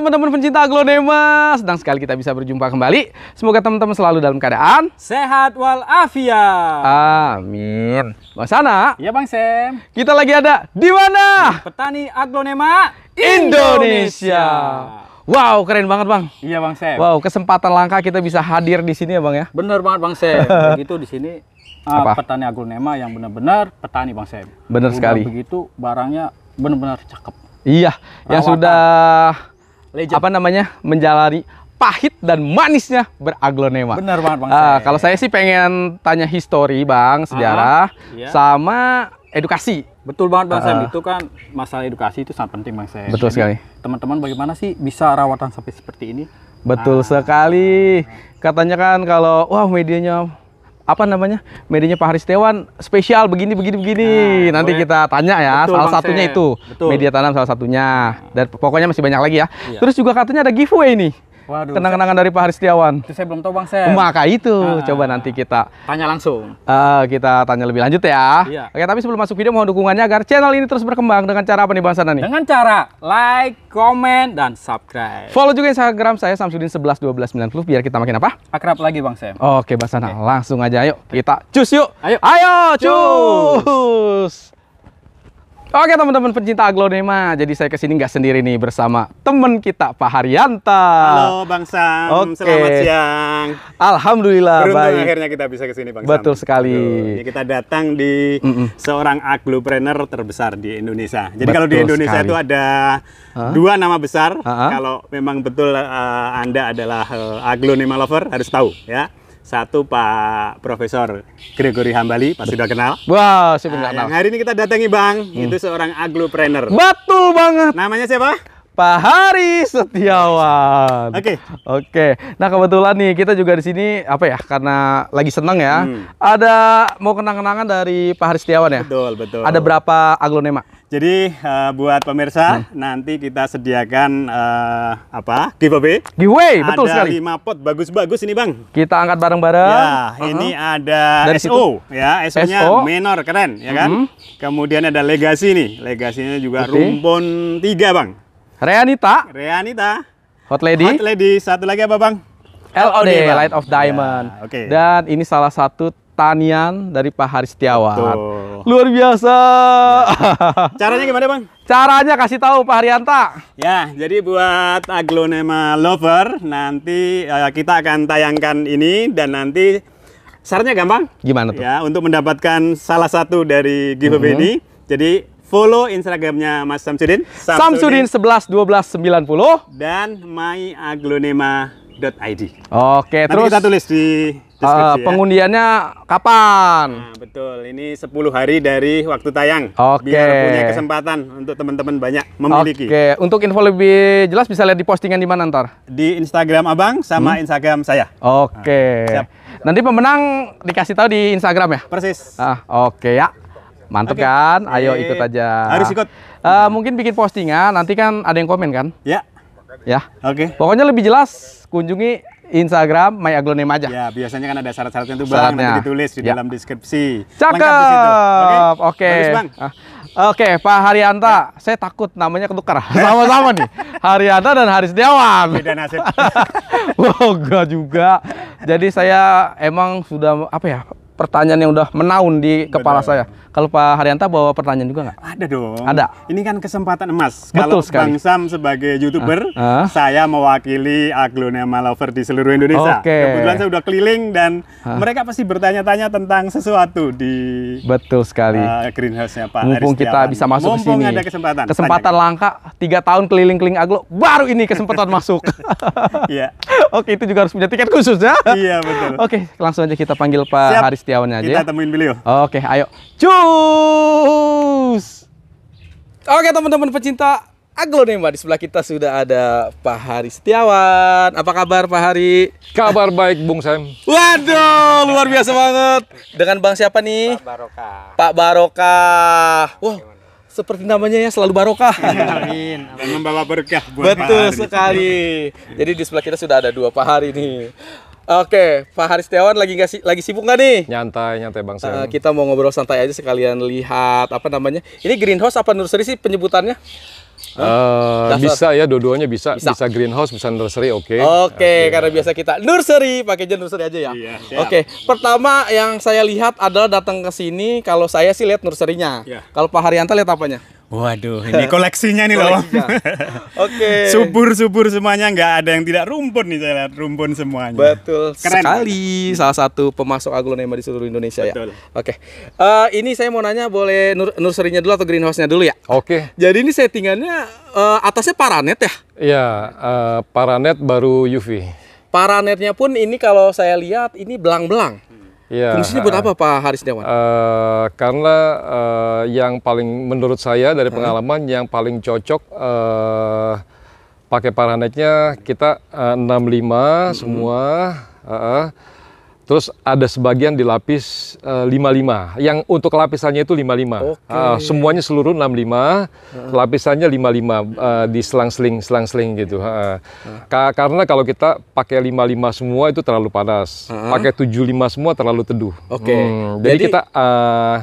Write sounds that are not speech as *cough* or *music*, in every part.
teman-teman pencinta aglonema. Sedang sekali kita bisa berjumpa kembali. Semoga teman-teman selalu dalam keadaan sehat walafiat. Amin. Bang Sana. Iya Bang Sem. Kita lagi ada di mana? Petani aglonema Indonesia. Indonesia. Wow, keren banget bang. Iya bang Sem. Wow, kesempatan langka kita bisa hadir di sini ya bang ya. Bener banget bang Sem. *laughs* begitu di sini ah, Apa? petani aglonema yang benar-benar petani bang Sem. Bener sekali. Begitu barangnya benar-benar cakep. Iya, Rawatan. yang sudah Legend. apa namanya menjalari pahit dan manisnya beraglonema. Benar banget bang. Uh, kalau saya sih pengen tanya histori bang, sejarah, uh, iya. sama edukasi. Betul banget bang uh, ah. Sam, itu kan masalah edukasi itu sangat penting bang saya. Betul Jadi, sekali. Teman-teman bagaimana sih bisa rawatan sampai seperti ini? Betul ah. sekali. Katanya kan kalau wah medianya apa namanya medianya Pak Haris Tewan spesial begini begini begini nah, nanti kita tanya ya Betul, salah satunya saya. itu Betul. media tanam salah satunya nah. dan pokoknya masih banyak lagi ya iya. terus juga katanya ada giveaway nih Waduh. Kenang-kenangan dari Pak Haris Setiawan. Itu saya belum tahu Bang saya. Maka itu, nah, coba nanti kita tanya langsung. Uh, kita tanya lebih lanjut ya. Iya. Oke, tapi sebelum masuk video mohon dukungannya agar channel ini terus berkembang dengan cara apa nih Bang Sana nih? Dengan cara like, comment, dan subscribe. Follow juga Instagram saya Samsudin 111290 biar kita makin apa? Akrab lagi Bang saya. Oke, Bang Sana, okay. langsung aja yuk kita cus yuk. Ayo. Ayo cus. cus. Oke teman-teman pencinta aglonema, jadi saya kesini nggak sendiri nih bersama teman kita Pak Haryanta. Halo Bang Sam, Oke. selamat siang. Alhamdulillah Beruntung baik. akhirnya kita bisa kesini Bang Betul sekali. Aduh, kita datang di mm -mm. seorang aglopreneur terbesar di Indonesia. Jadi Betul kalau di Indonesia sekali. itu ada huh? dua nama besar. Uh -huh. Kalau memang betul uh, Anda adalah uh, aglonema lover harus tahu ya. Satu Pak Profesor Gregory Hambali, pasti sudah kenal. Wah, wow, sudah kenal. Yang hari ini kita datangi Bang, hmm. itu seorang aglopreneur. Betul banget. Namanya siapa? Pak Hari Setiawan. Oke. Okay. Oke. Okay. Nah kebetulan nih kita juga di sini apa ya karena lagi seneng ya. Hmm. Ada mau kenang-kenangan dari Pak Hari Setiawan ya. Betul betul. Ada berapa aglonema? Jadi uh, buat pemirsa hmm. nanti kita sediakan uh, apa? Giveaway. Giveaway, betul ada sekali. Ada lima pot bagus-bagus ini, Bang. Kita angkat bareng-bareng. Ya, uh -huh. ini ada Dari SO situ? ya, SO-nya SO. menor keren ya kan? Hmm. Kemudian ada legasi nih. Legasinya juga okay. rumpun tiga Bang. Reanita. Reanita. Hot Lady. Hot Lady. Satu lagi apa, Bang? LOD, LOD Light of Diamond. Ya, okay. Dan ini salah satu pertanian dari Pak Haris Setiawan. Betul. Luar biasa. Ya. Caranya gimana, Bang? Caranya kasih tahu Pak Haryanta. Ya, jadi buat aglonema lover nanti uh, kita akan tayangkan ini dan nanti caranya gampang. Gimana tuh? Ya, untuk mendapatkan salah satu dari giveaway -hmm. ini. Jadi follow Instagramnya Mas Samsudin. Samsudin, Samsudin 11 12 90 dan My Aglonema Oke, okay, terus kita tulis di uh, pengundiannya kapan? Nah, betul, ini 10 hari dari waktu tayang. Oke. Biar punya kesempatan untuk teman-teman banyak memiliki. Oke, untuk info lebih jelas bisa lihat di postingan di mana ntar? Di Instagram Abang sama hmm? Instagram saya. Oke. Nah, Nanti pemenang dikasih tahu di Instagram ya? Persis. Ah, oke ya. Mantep okay. kan? Ayo ikut iya. aja. Harus ikut. Uh, mungkin bikin postingan, nanti kan ada yang komen kan? Ya ya. Oke. Okay. Pokoknya lebih jelas kunjungi Instagram My Aglonema aja. Ya, biasanya kan ada syarat-syaratnya tuh Bang, Syaratnya. nanti ditulis di ya. dalam deskripsi. Cakep. Oke. Oke, ah. Pak Haryanta, ya. saya takut namanya ketukar. *laughs* Sama-sama nih. Haryanta dan Haris Setiawan. Beda nasib. *laughs* oh, enggak juga. Jadi saya emang sudah apa ya? Pertanyaan yang udah menaun di kepala saya kalau Pak Haryanta bawa pertanyaan juga nggak? Ada dong. Ada. Ini kan kesempatan emas. Betul Kalau sekali. Bang Sam sebagai youtuber, uh, uh. saya mewakili aglonema lover di seluruh Indonesia. Oke. Okay. Kebetulan saya udah keliling dan uh. mereka pasti bertanya-tanya tentang sesuatu di Betul sekali. Uh, greenhouse-nya Pak Mumpung kita bisa masuk ke sini. ada kesempatan. Kesempatan Tanya. langka tiga tahun keliling-keliling aglo, baru ini kesempatan *laughs* masuk. Iya. *laughs* Oke, itu juga harus punya tiket khusus ya. Iya, betul. Oke, langsung aja kita panggil Pak Haris Setiawan aja. Kita ya. temuin beliau. Oke, ayo. Cuk terus. Oke teman-teman pecinta aglonema di sebelah kita sudah ada Pak Hari Setiawan. Apa kabar Pak Hari? Kabar baik Bung Sam. Waduh, luar biasa banget. Dengan Bang siapa nih? Pak Barokah. Pak Barokah. wow seperti namanya ya selalu barokah. Amin. Membawa berkah buat Betul sekali. Jadi di sebelah kita sudah ada dua Pak Hari nih. Oke, Pak Haris Setiawan lagi nggak lagi sibuk nggak nih? Nyantai, nyantai Bang Uh, kita mau ngobrol santai aja sekalian lihat apa namanya. Ini greenhouse apa nursery sih penyebutannya? Uh, bisa ya dua-duanya bisa. bisa bisa greenhouse bisa nursery oke okay. oke okay, okay. karena biasa kita nursery pakai aja nursery aja ya iya, oke okay. pertama yang saya lihat adalah datang ke sini kalau saya sih lihat nurserinya. yeah. kalau Pak Haryanto lihat apanya Waduh, ini *laughs* koleksinya nih loh. Oke. Subur-subur semuanya nggak ada yang tidak rumpun nih saya lihat rumpun semuanya. Betul. Keren. Sekali salah satu pemasok aglonema di seluruh Indonesia ya. Betul. ya. Oke. Okay. Uh, eh, ini saya mau nanya boleh nurserinya dulu atau greenhouse-nya dulu ya? Oke. Okay. Jadi ini settingannya uh, atasnya paranet ya? Iya, uh, paranet baru UV. Paranetnya pun ini kalau saya lihat ini belang-belang. Ya, Fungsinya buat apa Pak Haris Dewan? Uh, eh, karena uh, yang paling menurut saya dari pengalaman hmm. yang paling cocok uh, pakai paranetnya kita uh, 65 hmm. semua. Uh, uh Terus ada sebagian di lapis uh, eh, 55. Yang untuk lapisannya itu 55. Okay. Uh, semuanya seluruh 65, uh -huh. lapisannya 55 uh, eh, di selang-seling selang-seling gitu. Uh. Uh. Ka karena kalau kita pakai 55 semua itu terlalu panas. Uh -huh. Pakai 75 semua terlalu teduh. Oke. Okay. Hmm, jadi, jadi kita uh,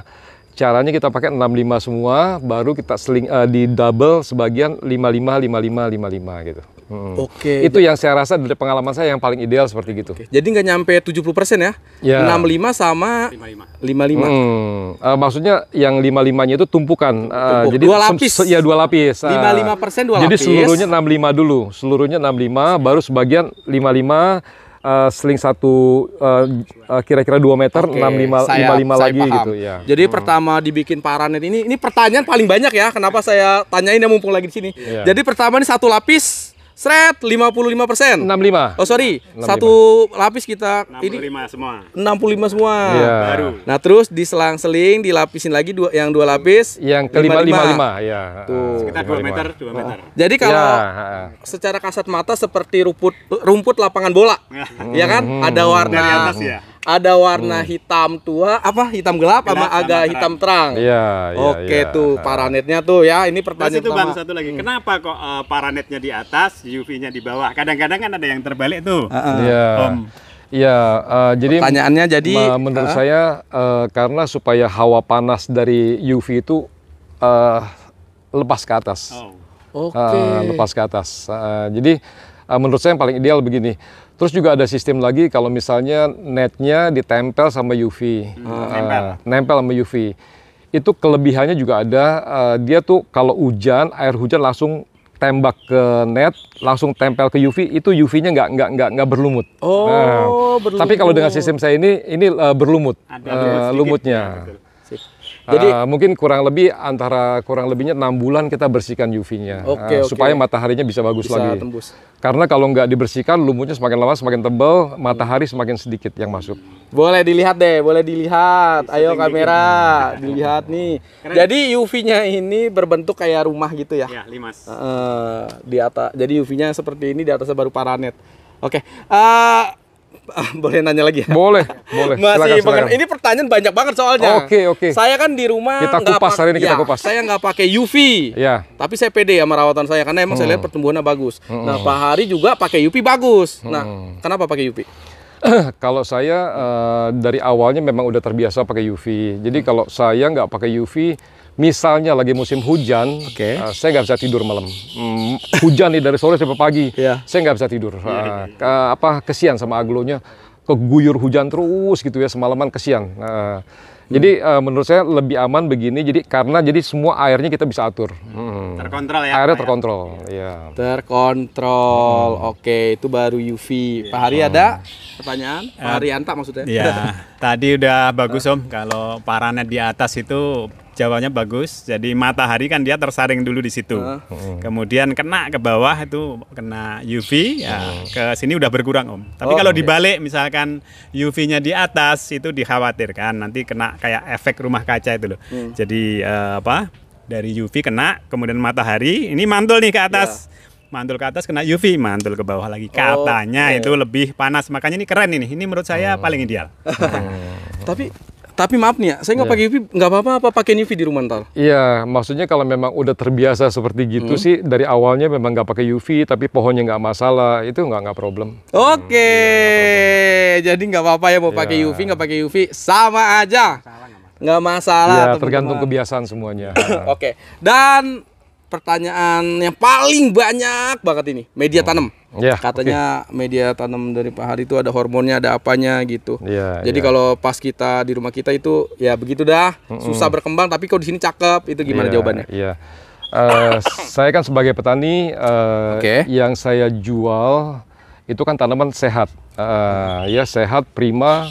caranya kita pakai 65 semua, baru kita seling uh, di double sebagian 55 55 55 gitu. Hmm. Oke. Okay. Itu yang saya rasa dari pengalaman saya yang paling ideal seperti gitu. Okay. Jadi nggak nyampe 70% ya? Ya. 65 sama 55. 55. Hmm. Uh, maksudnya yang 55-nya itu tumpukan. Uh, eh, Tumpuk. jadi dua lapis. Iya dua lapis. Ah. Uh, 55 persen dua lapis. Jadi seluruhnya 65 dulu. Seluruhnya 65, baru sebagian 55 Uh, eh, seling satu eh, kira-kira uh, uh, 2 meter okay. 65 saya, 55 saya lagi paham. gitu ya. Jadi hmm. pertama dibikin paranet ini ini pertanyaan paling banyak ya. Kenapa saya tanyain yang mumpung lagi di sini. Yeah. Jadi pertama ini satu lapis Sret 55 persen 65 oh sorry 65. satu lapis kita 65 ini, semua 65 semua ya. baru nah terus di selang seling dilapisin lagi dua yang dua lapis yang ke 55, ya tuh sekitar 2 meter 2 meter oh. jadi iya, kalau ya. secara kasat mata seperti rumput rumput lapangan bola Iya, iya kan? hmm. kan ada warna Dari atas ya ada warna hmm. hitam tua apa hitam gelap, sama agak terang. hitam terang. Iya. iya Oke ya. tuh paranetnya tuh ya. Ini pertanyaan itu Bang satu lagi. Hmm. Kenapa kok uh, paranetnya di atas, UV-nya di bawah? Kadang-kadang kan ada yang terbalik tuh. Iya. Uh -uh. yeah. um, Iya, uh, jadi pertanyaannya jadi menurut uh, saya uh, karena supaya hawa panas dari UV itu uh, lepas ke atas. Oh. Oke. Okay. Uh, lepas ke atas. Uh, jadi uh, menurut saya yang paling ideal begini. Terus juga ada sistem lagi kalau misalnya netnya ditempel sama UV, hmm. uh, nempel. Eh, nempel sama UV. Itu kelebihannya juga ada, uh, dia tuh kalau hujan, air hujan langsung tembak ke net, langsung tempel ke UV, itu UV-nya nggak nggak nggak nggak berlumut. Oh, nah, berlumut. Tapi kalau dengan sistem saya ini, ini uh, berlumut, ada uh, lumutnya. Ya, jadi uh, mungkin kurang lebih antara kurang lebihnya enam bulan kita bersihkan UV-nya okay, uh, eh, okay. supaya mataharinya bisa bagus bisa lagi. Tembus. Karena kalau nggak dibersihkan lumutnya semakin lama semakin tebal, matahari semakin sedikit yang masuk. Boleh dilihat deh, boleh dilihat. Ayo kamera, nah, dilihat nih. Keren. Jadi UV-nya ini berbentuk kayak rumah gitu ya? Ya, limas. Uh, di atas. Jadi UV-nya seperti ini di atasnya baru paranet. Oke. Okay. Uh, eh, Ah, boleh nanya lagi ya? Boleh, boleh. *laughs* Masih silakan, silakan. ini pertanyaan banyak banget soalnya. Oke, okay, oke. Okay. Saya kan di rumah Kita kupas hari ini kita ya, kupas. Saya nggak pakai UV. Ya. Tapi saya pede ya rawatan saya karena emang hmm. saya lihat pertumbuhannya bagus. Nah, hmm. Nah, Pak Hari juga pakai UV bagus. Nah, hmm. Nah, kenapa pakai UV? *clears throat* kalau saya uh, dari awalnya memang udah terbiasa pakai UV. Jadi hmm. kalau saya nggak pakai UV, misalnya lagi musim hujan, okay. uh, eh, saya nggak bisa tidur malam. Hmm, hujan nih dari sore sampai pagi, yeah. saya nggak bisa tidur. Uh, uh, apa kesian sama aglonya, keguyur hujan terus gitu ya semalaman kesian. Uh, jadi uh, menurut saya lebih aman begini. Jadi karena jadi semua airnya kita bisa atur. Hmm. Terkontrol ya. Airnya ya? terkontrol. Ya. Terkontrol. Hmm. Oke, itu baru UV. Ya. Pak Hari hmm. ada pertanyaan? Pak eh, Hari Anta maksudnya? Iya. *laughs* Tadi udah bagus Om. Kalau paranet di atas itu Jawanya bagus. Jadi matahari kan dia tersaring dulu di situ. Uh. Kemudian kena ke bawah itu kena UV ya ke sini udah berkurang Om. Tapi oh, kalau iya. dibalik misalkan UV-nya di atas itu dikhawatirkan nanti kena kayak efek rumah kaca itu loh. Hmm. Jadi uh, apa? Dari UV kena kemudian matahari ini mantul nih ke atas. Yeah mantul ke atas kena UV, mantul ke bawah lagi. Oh, Katanya oh, iya. okay. itu lebih panas. Makanya ini keren ini. Ini menurut saya hmm. paling ideal. Hmm. *laughs* Tapi tapi maaf nih ya, saya nggak yeah. pakai UV, nggak apa-apa apa pakai UV di rumah ntar. Iya, maksudnya kalau memang udah terbiasa seperti gitu hmm. sih dari awalnya memang nggak pakai UV, tapi pohonnya nggak masalah, itu nggak nggak problem. Oke, okay. hmm, ya, jadi nggak apa-apa ya mau yeah. pakai UV, nggak pakai UV, sama aja. nggak masalah. Nggak masalah. Iya, tergantung kebiasaan semuanya. *coughs* Oke, okay. dan pertanyaan yang paling banyak banget ini media oh. tanam. Yeah, Katanya okay. media tanam dari Pak Hari itu ada hormonnya, ada apanya gitu. Yeah, Jadi yeah. kalau pas kita di rumah kita itu ya begitu dah, mm susah berkembang. Tapi kalau di sini cakep, itu gimana yeah, jawabannya? Yeah. Ya. Uh, saya kan sebagai petani uh, eh, okay. yang saya jual itu kan tanaman sehat, uh, ya sehat prima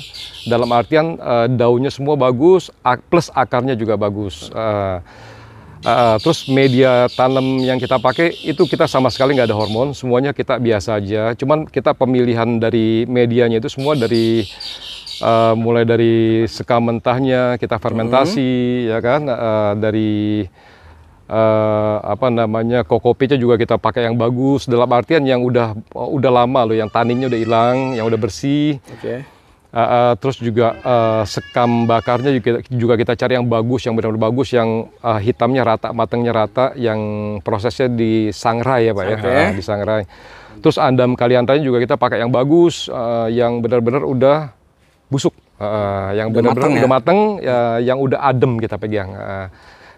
dalam artian uh, daunnya semua bagus, plus akarnya juga bagus. Uh, Uh, terus media tanam yang kita pakai itu kita sama sekali nggak ada hormon, semuanya kita biasa aja. Cuman kita pemilihan dari medianya itu semua dari uh, mulai dari sekam mentahnya kita fermentasi, hmm. ya kan, uh, dari uh, apa namanya kokopinya juga kita pakai yang bagus dalam artian yang udah udah lama loh, yang taninnya udah hilang, yang udah bersih. Okay uh, uh, terus juga uh, sekam bakarnya juga, juga kita cari yang bagus, yang benar-benar bagus, yang uh, hitamnya rata, matangnya rata, yang prosesnya di sangrai ya pak ya. sangrai. ya, uh, disangrai. Terus andam tadi juga kita pakai yang bagus, uh, yang benar-benar udah busuk, uh, yang benar-benar udah ya? mateng, ya? uh, yang udah adem kita pegang. Uh,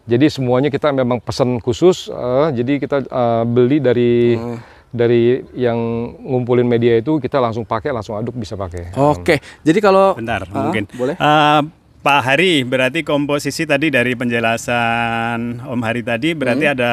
jadi semuanya kita memang pesan khusus, uh, jadi kita uh, beli dari hmm dari yang ngumpulin media itu kita langsung pakai langsung aduk bisa pakai. Oke, okay. jadi kalau bentar uh, mungkin boleh. Uh, Pak Hari, berarti komposisi tadi dari penjelasan Om Hari tadi berarti hmm. ada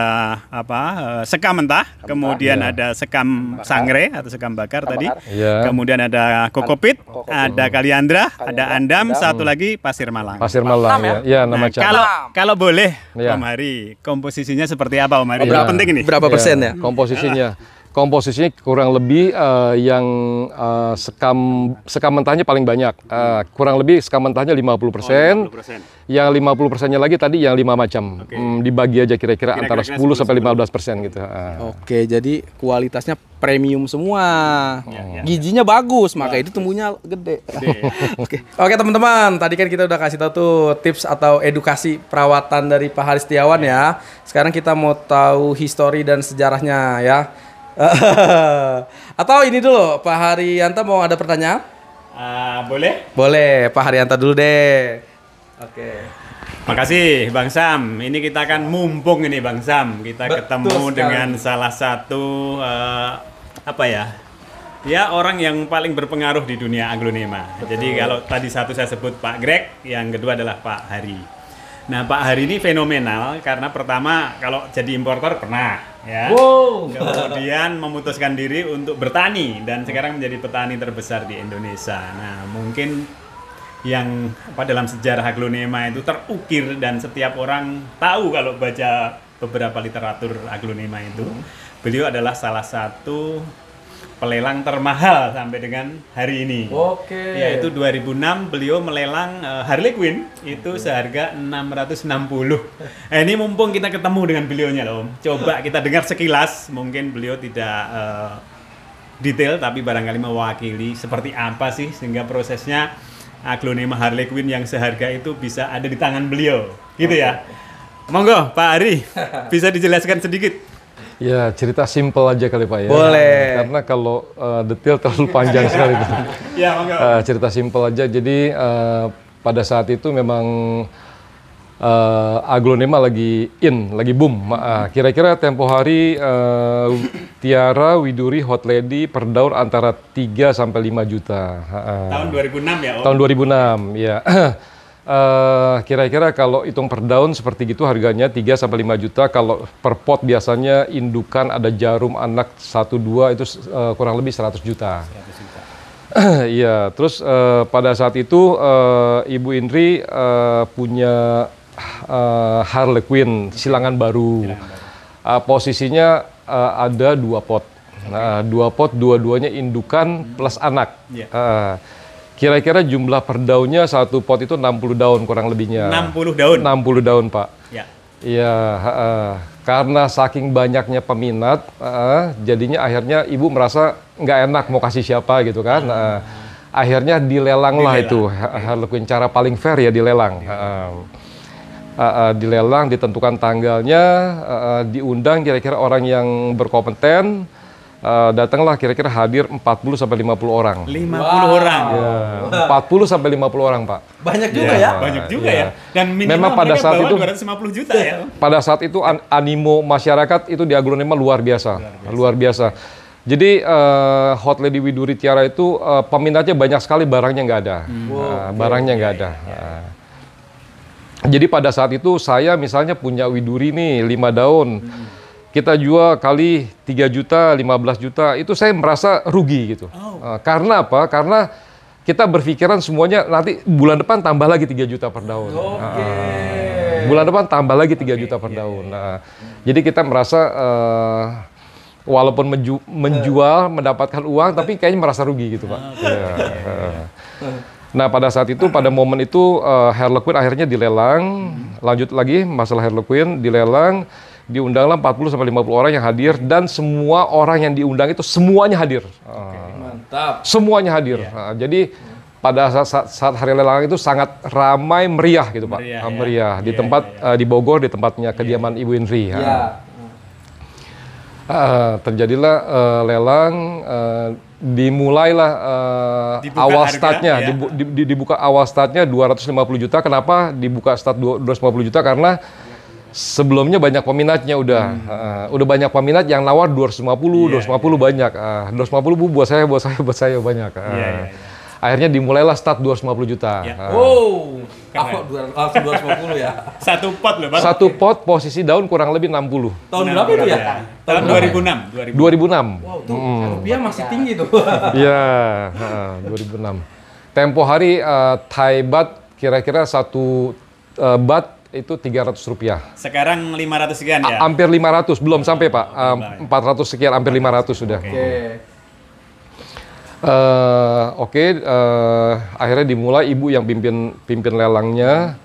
apa? Eh, sekam mentah, sekam kemudian ya. ada sekam bakar. sangre atau sekam bakar, tadi, iya. kemudian ada kokopit, kokopit. ada kaliandra, kaliandra, ada andam, satu lagi pasir malang. Pasir malang, ya. ya, ya nama nah, Kalau kalau boleh ya. Om Hari, komposisinya seperti apa Om Hari? Oh, berapa penting ini? Berapa iya. persen ya? Komposisinya komposisinya kurang lebih uh, yang uh, sekam sekam mentahnya paling banyak. Uh, kurang lebih sekam mentahnya 50%. Oh, 50%. Yang 50 persennya lagi tadi yang lima macam. Okay. Hmm, dibagi aja kira-kira antara 10, kan sampai sampai 15 persen gitu. Uh. Oke, jadi kualitasnya premium semua. Ya, ya, ya. Gizinya Gijinya bagus, maka itu tumbuhnya gede. gede ya. *laughs* Oke. Oke, teman-teman, tadi kan kita udah kasih tahu tuh tips atau edukasi perawatan dari Pak Haris Setiawan ya. Sekarang kita mau tahu histori dan sejarahnya ya. *laughs* Atau ini dulu, Pak Haryanta mau ada pertanyaan? Uh, boleh? Boleh, Pak Haryanta dulu deh. Oke. Okay. Makasih Bang Sam. Ini kita akan mumpung ini Bang Sam. Kita Betul ketemu sekali. dengan salah satu uh, apa ya? Ya orang yang paling berpengaruh di dunia aglonema. Betul. Jadi kalau tadi satu saya sebut Pak Greg, yang kedua adalah Pak Hari. Nah Pak Hari ini fenomenal karena pertama kalau jadi importer pernah ya. Wow. Kemudian memutuskan diri untuk bertani dan sekarang menjadi petani terbesar di Indonesia. Nah, mungkin yang apa dalam sejarah aglonema itu terukir dan setiap orang tahu kalau baca beberapa literatur aglonema itu. Beliau adalah salah satu pelelang termahal sampai dengan hari ini. Oke. Okay. Yaitu 2006 beliau melelang uh, Harley Quinn itu okay. seharga 660. Nah, eh, ini mumpung kita ketemu dengan beliaunya loh. Coba kita dengar sekilas, mungkin beliau tidak uh, detail tapi barangkali mewakili seperti apa sih sehingga prosesnya aglonema Harley Quinn yang seharga itu bisa ada di tangan beliau. Gitu okay. ya. Monggo Pak Ari *laughs* bisa dijelaskan sedikit. Ya, cerita simpel aja kali Pak ya. Boleh. Karena kalau uh, detail terlalu panjang *laughs* sekali. ya, uh, cerita simpel aja. Jadi uh, pada saat itu memang uh, aglonema lagi in, lagi boom. Uh, kira-kira tempo hari uh, Tiara, Widuri, Hot Lady perdaur antara 3 sampai lima juta. Uh, tahun 2006 ya, Om. Tahun 2006, ya. *clears throat* Uh, kira-kira kalau hitung per daun seperti gitu harganya 3 sampai 5 juta kalau per pot biasanya indukan ada jarum anak 1 2 itu uh, kurang lebih 100 juta. 100 juta. *clears throat* Iya, terus uh, pada saat itu uh, Ibu Indri uh, punya uh, Harlequin silangan baru. Silangan baru. Uh, posisinya uh, ada dua pot. Nah, dua pot dua-duanya indukan plus anak. Yeah. Iya. Uh, Kira-kira jumlah per daunnya satu pot itu 60 daun kurang lebihnya. 60 daun. 60 daun, Pak. Ya. Iya, uh, karena saking banyaknya peminat, uh, jadinya akhirnya ibu merasa nggak enak mau kasih siapa gitu kan. Uh, uh akhirnya dilelang, dilelang. lah itu. Harlequin iya. cara paling fair ya dilelang. dilelang. Uh, uh, uh, dilelang, ditentukan tanggalnya, uh, uh, diundang kira-kira orang yang berkompeten, uh, datanglah kira-kira hadir 40 sampai 50 orang. 50 wow. orang. Ya, 40 sampai 50 orang, Pak. Banyak juga yeah. ya. Banyak juga yeah. ya. Dan minimal memang pada saat itu 250 juta ya. Pada saat itu an animo masyarakat itu di Agronema luar biasa. Luar biasa. Luar biasa. Jadi uh, Hot Lady Widuri Tiara itu uh, peminatnya banyak sekali barangnya nggak ada. Hmm. Nah, wow, uh, barangnya nggak okay. ada. Yeah. yeah, Uh, jadi pada saat itu saya misalnya punya widuri nih 5 daun. Hmm kita jual kali 3 juta, 15 juta, itu saya merasa rugi gitu. Oh. Eh, karena apa? Karena kita berpikiran semuanya nanti bulan depan tambah lagi 3 juta per daun. Okay. Nah, bulan depan tambah lagi 3 okay. juta per iya, daun. Iya, nah, yeah. jadi kita merasa uh, walaupun menju menjual uh. mendapatkan uang tapi kayaknya merasa rugi gitu, Pak. Ah, okay. Iya, eh. Nah, pada saat itu pada momen itu uh, Harlequin akhirnya dilelang, hmm. lanjut lagi masalah Harlequin dilelang diundanglah 40 sampai 50 orang yang hadir dan semua orang yang diundang itu semuanya hadir. Oke, ah. mantap. Semuanya hadir. Ya. Nah, jadi pada saat, saat, hari lelang itu sangat ramai meriah gitu Pak. Meriah, ah, ya. meriah. di ya, tempat ya. Uh, di Bogor di tempatnya iya. kediaman ya. Ibu Indri. Ya. Uh, terjadilah uh, lelang uh, dimulailah uh, awal startnya ya. dibu, di, di, dibuka awal startnya 250 juta kenapa dibuka start 250 juta karena sebelumnya banyak peminatnya udah hmm. uh, udah banyak peminat yang nawar 250 yeah, 250 yeah. banyak uh, 250 bu buat saya buat saya buat saya banyak uh, yeah, yeah, yeah. Akhirnya dimulailah start 250 juta. Yeah. Uh. Wow, aku 250 ya. *laughs* Satu pot loh, Satu pot posisi daun kurang lebih 60. Tahun berapa itu ya? ya. Tahun 2006, 2006. 2006. Wow, tuh hmm. rupiah masih tinggi tuh. *laughs* Iya, uh, 2006. Tempo hari uh, Thai baht kira-kira satu uh, eh, bat itu 300 rupiah. Sekarang 500 sekian ya? A hampir 500, belum oh, sampai Pak. Um, 400 sekian, hampir 500 sudah. Oke. Okay. Uh, Oke, eh, okay, uh, eh, akhirnya dimulai ibu yang pimpin pimpin lelangnya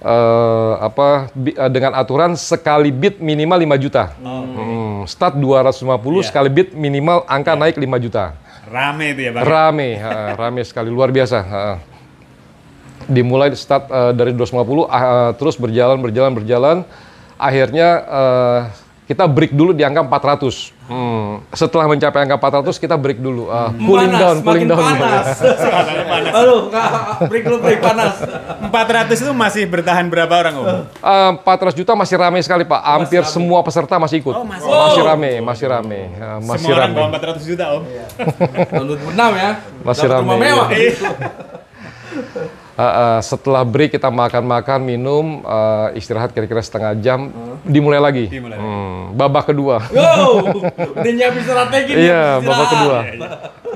uh, apa bi, uh, dengan aturan sekali bit minimal 5 juta. okay. hmm, start 250 yeah. Iya. sekali bit minimal angka yeah. naik 5 juta. Rame itu ya, Pak. Rame, uh, rame sekali luar biasa. Uh dimulai start uh, dari 250 uh, ah, eh, terus berjalan berjalan berjalan akhirnya uh, kita break dulu di angka 400. Hmm. Setelah mencapai angka 400 kita break dulu. Uh, cooling panas, down, cooling down. *laughs* Panas. Aduh, nggak, break dulu, break panas. 400 itu masih bertahan berapa orang, Om? Uh, ah, 400 juta masih ramai sekali, Pak. Hampir masih semua peserta masih ikut. Oh, masih. Oh. Masih ramai, masih ramai. Uh, masih semua rame. orang 400 juta, Om. Lalu iya. 6 ya. Masih Dapat ramai. Rumah mewah. Iya uh, uh, setelah break kita makan-makan, minum, uh, istirahat kira-kira setengah jam, hmm. dimulai lagi. Dimulai lagi. Hmm, babak kedua. Wow, *laughs* udah nyiapin strategi nih. Iya, babak kedua. Iya, iya.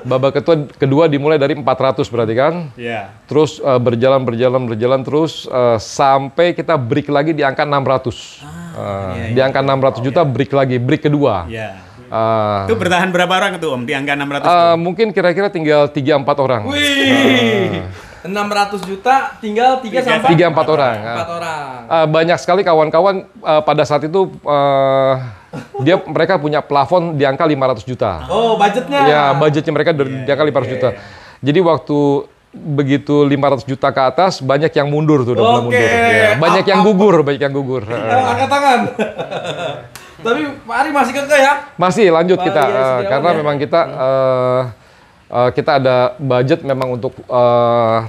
babak kedua kedua dimulai dari 400 berarti kan? Iya. Yeah. Terus uh, berjalan berjalan berjalan terus uh, sampai kita break lagi di angka 600. Ah, uh, iya, iya. Di iya. angka 600 juta oh, iya. break lagi, break kedua. Iya. Yeah. Uh, itu bertahan berapa orang tuh Om di angka 600? Uh, mungkin kira-kira tinggal 3 4 orang. Wih. Uh, Enam ratus juta tinggal tiga sampai 3 4 orang. 4 orang. Uh, banyak sekali kawan-kawan uh, pada saat itu uh, dia mereka punya plafon di angka lima ratus juta. Oh, budgetnya. Ya, budgetnya mereka yeah, di angka 500 okay. Iya, juta. Iya. Jadi waktu begitu lima ratus juta ke atas banyak yang mundur tuh udah okay. mundur. Ya, banyak Apa? yang gugur, banyak yang gugur. *laughs* Angkat tangan. *laughs* Tapi Pak Ari masih kekeh ya? Masih lanjut Pak kita uh, karena ya. memang kita uh, uh, kita ada budget memang untuk uh,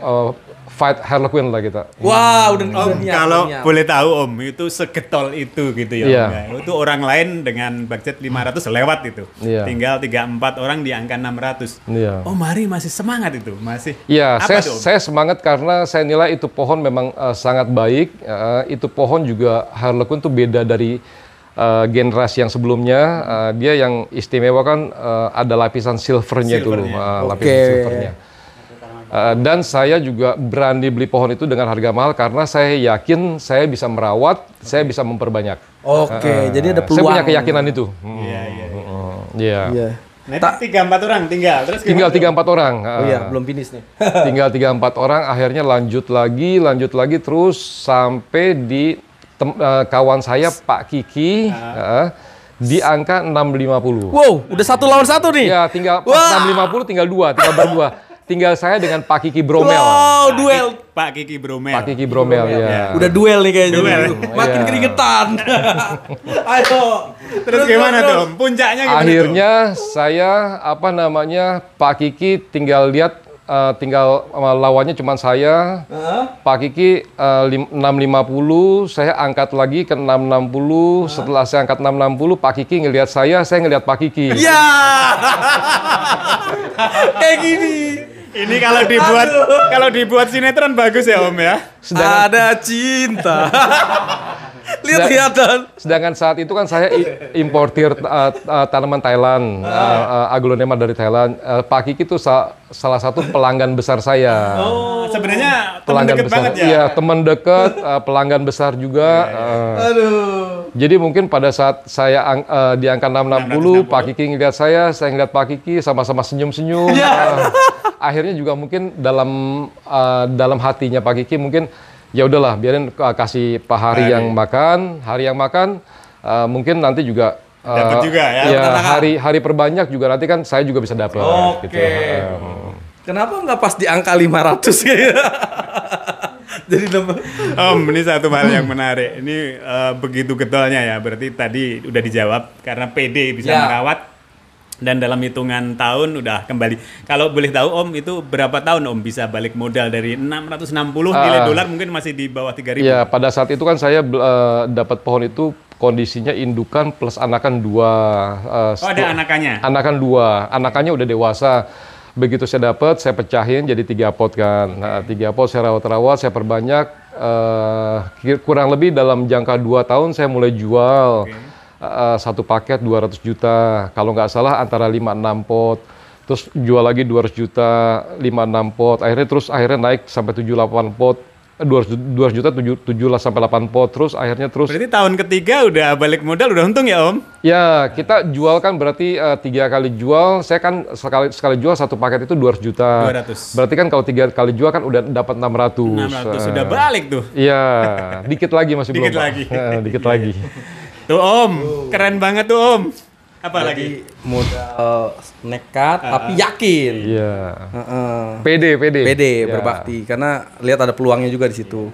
uh, fight Harlequin lah kita. Wah, wow, hmm. Om, oh, iya, kalau iya. boleh tahu Om, itu seketol itu gitu ya. Yeah. Om, iya. ya. Itu orang lain dengan budget 500 lewat itu. Yeah. Tinggal empat orang di angka 600. Yeah. Oh, mari masih semangat itu, masih. Iya, yeah, saya saya semangat karena saya nilai itu pohon memang uh, sangat baik. Uh, itu pohon juga Harlequin tuh beda dari uh, eh, generasi yang sebelumnya uh, dia yang istimewa kan uh, ada lapisan silvernya, dulu, uh, okay. lapisan silvernya. Uh, dan saya juga berani beli pohon itu dengan harga mahal karena saya yakin saya bisa merawat, okay. saya bisa memperbanyak. Oke, okay, uh, jadi ada peluang. Saya punya keyakinan itu. Hmm. Iya, iya. Iya. Hmm, hmm. iya. iya. Nah, tiga empat orang tinggal, terus tinggal tiga empat orang. Oh iya, belum finish nih. tinggal tiga empat orang, akhirnya lanjut lagi, lanjut lagi terus sampai di tem, uh, kawan saya Pak Kiki uh. Uh, di angka 650. Wow, udah satu lawan satu nih. Ya, tinggal wow. 650 tinggal dua, tinggal berdua. tinggal saya dengan Pak Kiki Bromel. Wow, duel. Pak Kiki Bromel. Pak Kiki Bromel, Bromel ya. ya. Udah duel nih kayaknya. Duel. Oh, Makin ya. keringetan. *laughs* Ayo. Terus, terus gimana dong? Puncaknya gimana Akhirnya tuh? saya apa namanya Pak Kiki tinggal lihat uh, tinggal uh, lawannya cuma saya. Uh-huh. Pak Kiki eh, uh, 650, saya angkat lagi ke 660. Uh-huh. Setelah saya angkat 660, Pak Kiki ngelihat saya, saya ngelihat Pak Kiki. Iya. *laughs* Kayak gini. Ini kalau dibuat Aduh. kalau dibuat sinetron bagus ya Om ya. Sedangkan, Ada cinta. *laughs* lihat-lihatan. Sedangkan saat itu kan saya importir uh, uh, tanaman Thailand, uh, uh, aglonema dari Thailand. Uh, Pak Kiki itu sa salah satu pelanggan besar saya. Oh, sebenarnya pelanggan teman besar. banget ya. Iya, teman dekat, uh, pelanggan besar juga. Iya, iya. Uh, Aduh. Jadi mungkin pada saat saya ang uh, di angka 660, 660, Pak Kiki ngeliat saya, saya ngeliat Pak Kiki sama-sama senyum-senyum. Uh, *laughs* akhirnya juga mungkin dalam uh, dalam hatinya Pak Kiki mungkin ya udahlah biarin uh, kasih Pak Hari yang makan, Hari yang makan uh, mungkin nanti juga eh, Dapat uh, juga ya. ya hari hari perbanyak juga nanti kan saya juga bisa dapat. Gitu. Oke. Gitu. Um. Kenapa nggak pas di angka 500 ya? *laughs* Jadi Om, ini satu hal yang menarik. Ini uh, begitu getolnya ya. Berarti tadi udah dijawab karena PD bisa ya. merawat dan dalam hitungan tahun udah kembali. Kalau boleh tahu Om itu berapa tahun Om bisa balik modal dari 660 uh, ah. dolar mungkin masih di bawah 3000. Iya, pada saat itu kan saya uh, dapat pohon itu kondisinya indukan plus anakan dua. Uh, oh, ada anakannya. Anakan dua, anakannya udah dewasa. Begitu saya dapat, saya pecahin jadi tiga pot kan. Okay. Nah, tiga pot saya rawat-rawat, saya perbanyak. Uh, kurang lebih dalam jangka dua tahun saya mulai jual. Okay uh, satu paket 200 juta, kalau nggak salah antara 5-6 pot, terus jual lagi 200 juta, 5-6 pot, akhirnya terus akhirnya naik sampai 7-8 pot, 200, eh, 200 juta 7, 7 sampai 8 pot terus akhirnya terus Berarti tahun ketiga udah balik modal udah untung ya Om? Ya, kita jual kan berarti uh, tiga kali jual, saya kan sekali sekali jual satu paket itu 200 juta. 200. Berarti kan kalau tiga kali jual kan udah dapat 600. 600 uh, sudah balik tuh. Iya, dikit lagi masih *laughs* dikit belum. Lagi. Uh, dikit lagi. Dikit iya. lagi. Tuh Om, keren banget tuh Om. Apa lagi? Modal nekat uh, tapi ah. yakin. Iya. Uh -uh. PD, PD. PD yeah. berbakti karena lihat ada peluangnya juga di situ.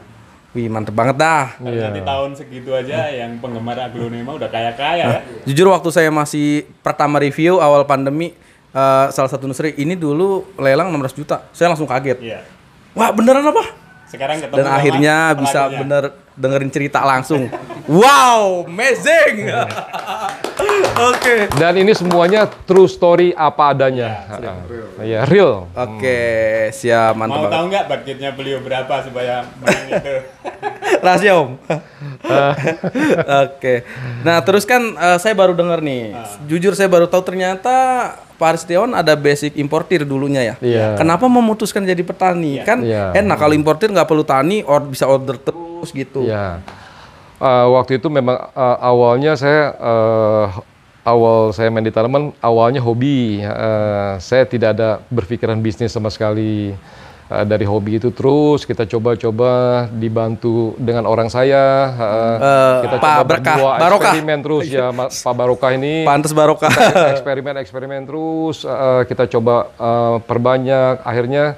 Yeah. Wih mantep banget dah. yeah. tahun segitu aja yang penggemar aglonema udah kaya kaya. Nah, Jujur waktu saya masih pertama review awal pandemi uh, salah satu nusri ini dulu lelang 600 juta, saya langsung kaget. Yeah. Wah beneran apa? Sekarang ketemu Dan akhirnya bisa bener dengerin cerita langsung. wow, amazing. *laughs* Oke. Okay. Dan ini semuanya true story apa adanya. Iya, real. Ya, real. Oke, okay, hmm. siap mantap. Mau tahu nggak budgetnya beliau berapa supaya itu? *laughs* Rahasia, Om. uh. *laughs* Oke. Okay. Nah, terus kan uh, saya baru dengar nih. Uh. Jujur saya baru tahu ternyata Pak Aristion ada basic importir dulunya ya. Yeah. Kenapa memutuskan jadi petani? Yeah. Kan yeah. enak kalau importir nggak perlu tani, or bisa order terus gitu. Yeah. Iya. Uh, waktu itu memang uh, awalnya saya uh, awal saya main di tanaman awalnya hobi. Uh, saya tidak ada berpikiran bisnis sama sekali. Uh, dari hobi itu terus kita coba-coba dibantu dengan orang saya. Uh, uh, kita Pak coba Berkah, berdua Barokah. eksperimen terus ya Pak Barokah ini. Pantes Barokah. Eksperimen-eksperimen terus uh, kita coba uh, perbanyak akhirnya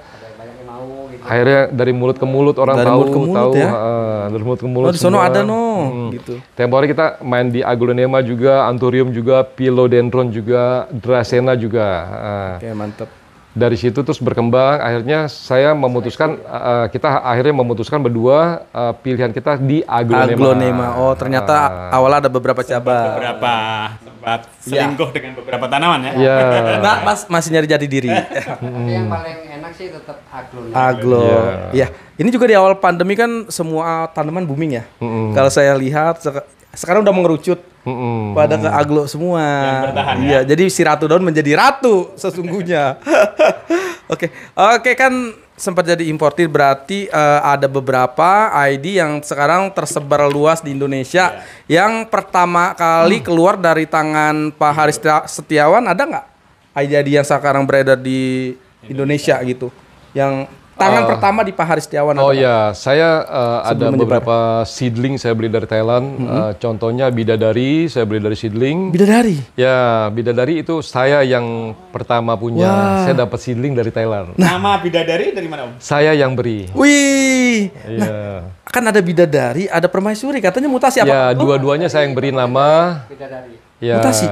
akhirnya dari mulut ke mulut orang dari tahu mulut ke mulut tahu ya? uh, dari mulut ke mulut oh, sono ada no hmm. gitu tempo kita main di aglonema juga anturium juga pilodendron juga drasena juga uh. oke okay, mantap dari situ terus berkembang akhirnya saya memutuskan uh, kita akhirnya memutuskan berdua uh, pilihan kita di aglonema. Aglonema. Oh, ternyata uh, awalnya ada beberapa cabang. Beberapa sempat ya. selingkuh ya. dengan beberapa tanaman ya. Iya. *laughs* mas masih nyari-jadi diri. hmm. *laughs* Yang paling enak sih tetap aglonema. Aglo. Iya. Ya. Ini juga di awal pandemi kan semua tanaman booming ya. Mm -hmm. Kalau saya lihat sekarang udah mengerucut mm-hmm. pada ke aglo semua. bertahan, iya, ya? jadi si ratu daun menjadi ratu sesungguhnya. *laughs* Oke, oke okay. kan sempat jadi importir berarti uh, ada beberapa ID yang sekarang tersebar luas di Indonesia yeah. yang pertama kali hmm. keluar dari tangan Pak Haris Setiawan ada nggak ID-ID yang sekarang beredar di Indonesia, Indonesia gitu yang Tangan uh, pertama di Pak Haris Setiawan. Oh iya, saya uh, ada ada beberapa seedling saya beli dari Thailand. Mm -hmm. uh, contohnya bidadari, saya beli dari seedling. Bidadari? Ya, bidadari itu saya yang pertama punya. Wah. Saya dapat seedling dari Thailand. Nah, Nama bidadari dari mana Om? Saya yang beri. Wih. Iya. Nah, kan ada bidadari, ada permaisuri. Katanya mutasi apa? Ya, dua-duanya saya yang beri nama. Bidadari. Ya. Mutasi,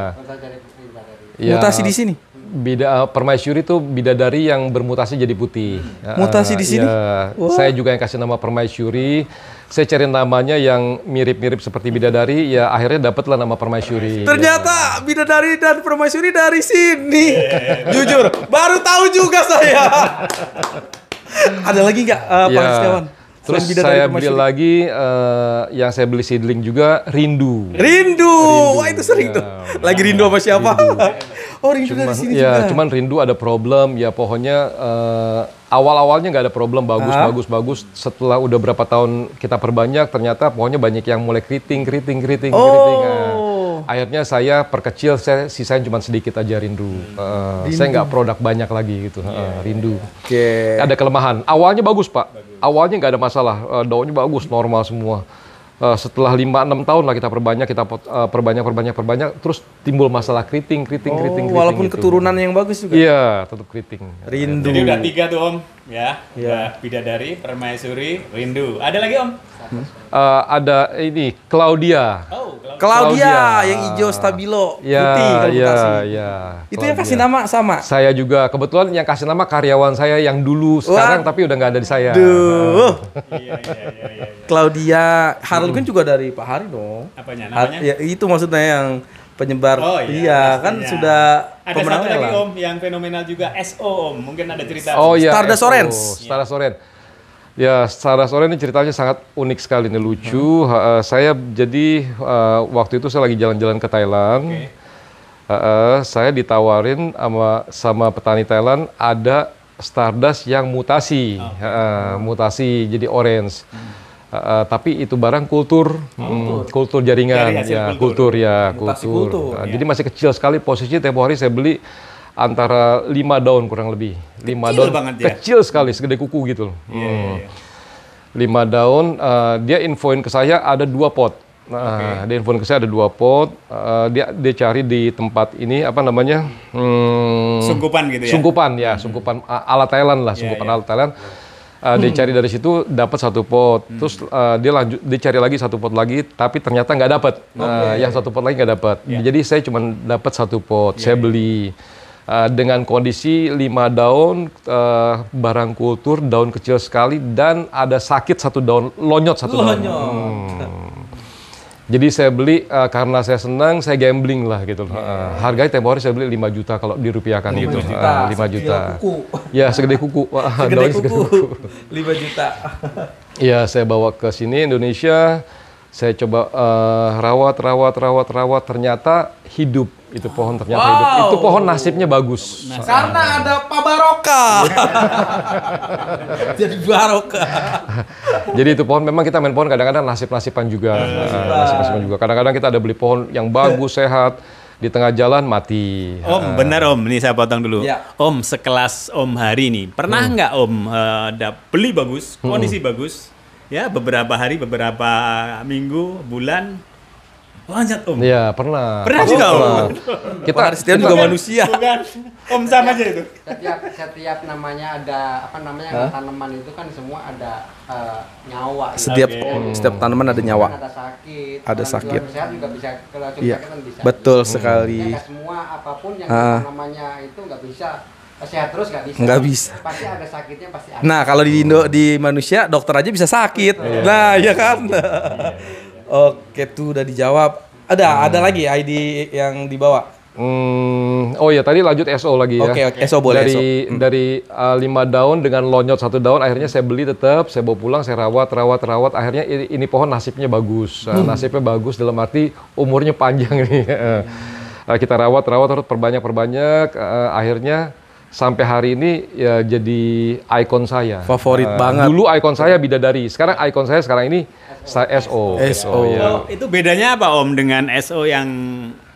mutasi ya. di sini bida eh, permaisuri itu bidadari yang bermutasi jadi putih. Hmm. Mutasi uh, di eh, sini. Ya, Saya juga yang kasih nama permaisuri. Saya cari namanya yang mirip-mirip seperti bidadari, ya akhirnya dapatlah nama permaisuri. Ternyata ya. bidadari dan permaisuri dari sini. *laughs* Jujur, baru tahu juga saya. Ada lagi nggak uh, Pak ya. Setiawan? Terus saya beli lagi uh, yang saya beli seedling juga rindu. Rindu. rindu. Wah itu sering ya. tuh. Lagi rindu sama siapa? Rindu. *laughs* oh rindu cuman, dari sini ya, juga. Cuman rindu ada problem, ya pohonnya uh, eh, awal-awalnya nggak ada problem, bagus, ah. bagus, bagus. Setelah udah berapa tahun kita perbanyak, ternyata pohonnya banyak yang mulai keriting, keriting, keriting, oh. keriting. Ah, akhirnya saya perkecil, saya sisain cuma sedikit aja rindu. Uh, rindu. Saya nggak produk banyak lagi gitu, yeah. Iya, uh, iya, rindu. Iya. Okay. Ada kelemahan, awalnya bagus Pak, bagus. awalnya nggak ada masalah, uh, daunnya bagus, normal semua uh, setelah 5-6 tahun lah kita perbanyak kita uh, perbanyak perbanyak perbanyak terus timbul masalah keriting keriting oh, keriting walaupun gitu. keturunan yang bagus juga iya tetap keriting rindu jadi udah tiga tuh om ya ya bidadari permaisuri rindu ada lagi om hmm? uh, ada ini Claudia oh. Claudia, yang hijau stabilo ya, putih kalau ya, kasih. Ya, itu yang kasih nama sama. Saya juga kebetulan yang kasih nama karyawan saya yang dulu sekarang tapi udah nggak ada di saya. Duh. *laughs* Claudia Harold hmm. juga dari Pak Hari dong. apa namanya? ya, itu maksudnya yang penyebar oh, iya, iya kan iya. sudah ada satu lagi lah. om yang fenomenal juga SO om mungkin ada cerita oh, iya, Starda Sorens Sorens Ya, secara Sore ini ceritanya sangat unik sekali nih, lucu. Hmm. Uh, saya jadi uh, waktu itu saya lagi jalan-jalan ke Thailand. Okay. Uh, eh, uh, saya ditawarin sama sama petani Thailand ada Stardust yang mutasi, oh. uh, mutasi jadi orange. Hmm. Uh, uh, tapi itu barang kultur, oh, hmm, kultur. kultur jaringan, ya, kultur, kultur ya, kultur. kultur. Uh, ya. Jadi masih kecil sekali posisinya tempo hari saya beli antara lima daun kurang lebih. lima daun banget ya. Kecil sekali, segede kuku gitu loh. Yeah, iya, hmm. yeah, yeah. lima daun uh, dia infoin ke saya ada dua pot. Nah, okay. dia infoin ke saya ada dua pot. Uh, dia dia cari di tempat ini apa namanya? Hmm, sungkupan gitu ya. Sungkupan ya, hmm. sungkupan ala Thailand lah, iya, sungkupan yeah, yeah. ala Thailand. Uh, dia hmm. cari dari situ dapat satu pot, hmm. terus uh, dia lanjut dia cari lagi satu pot lagi, tapi ternyata nggak dapat. Okay. Uh, yang satu pot lagi nggak dapat. Yeah. Jadi saya cuma dapat satu pot, yeah, saya iya. beli. Eh, dengan kondisi lima daun uh, barang kultur daun kecil sekali dan ada sakit satu daun lonyot satu lonyot. daun. Hmm. Jadi saya beli uh, karena saya senang, saya gambling lah gitu. Yeah. Uh, iya. harganya tempo hari saya beli 5 juta kalau dirupiahkan 5 gitu. Juta, uh, 5 juta. Kuku. Ya, segede kuku. segede, kuku. segede kuku. 5 juta. Iya, saya bawa ke sini Indonesia. Saya coba uh, rawat, rawat, rawat, rawat. Ternyata hidup itu pohon ternyata wow. hidup. Itu pohon nasibnya bagus. Nasib. karena ada Pak Baroka. *laughs* Jadi Baroka. Jadi itu pohon memang kita main pohon kadang-kadang nasib-nasiban juga. Nasib-nasiban ah, juga. Kadang-kadang kita ada beli pohon yang bagus, ya. sehat di tengah jalan mati. Om, uh, benar Om, Ini saya potong dulu. Ya. Om, sekelas Om hari ini, pernah hmm. nggak Om uh, beli bagus, kondisi hmm. bagus, ya beberapa hari, beberapa minggu, bulan, Loncat om? Iya pernah. Pernah juga om. Pernah. Kita harus setiap juga manusia. Bukan. Om sama aja itu. Setiap setiap namanya ada apa namanya huh? tanaman itu kan semua ada uh, nyawa. Gitu. Setiap okay. hmm. setiap tanaman ada nyawa. Ada sakit. Ada sakit. Juga sehat juga bisa kalau ya. kan bisa. Betul gitu. sekali. Ya, semua apapun yang uh. namanya itu nggak bisa sehat terus nggak bisa. Nggak bisa. Pasti ada sakitnya pasti ada. Nah kalau di Indo di manusia dokter aja bisa sakit. Betul. Iya. Nah iya kan. Iya. *laughs* Oke itu udah dijawab. Ada hmm. ada lagi ID yang dibawa. Hmm, oh ya tadi lanjut SO lagi ya. Oke, okay, okay. SO boleh. Dari SO. Hmm. dari uh, lima daun dengan lonyot satu daun, akhirnya saya beli tetap, saya bawa pulang, saya rawat, rawat, rawat. Akhirnya ini, ini pohon nasibnya bagus, uh, hmm. nasibnya bagus dalam arti umurnya panjang nih. *laughs* uh, kita rawat, rawat, terus perbanyak, perbanyak. Uh, akhirnya sampai hari ini ya jadi ikon saya. Favorit uh, banget. Dulu ikon saya bidadari, sekarang ikon saya sekarang ini saya SO. SO. ya. itu bedanya apa Om dengan SO yang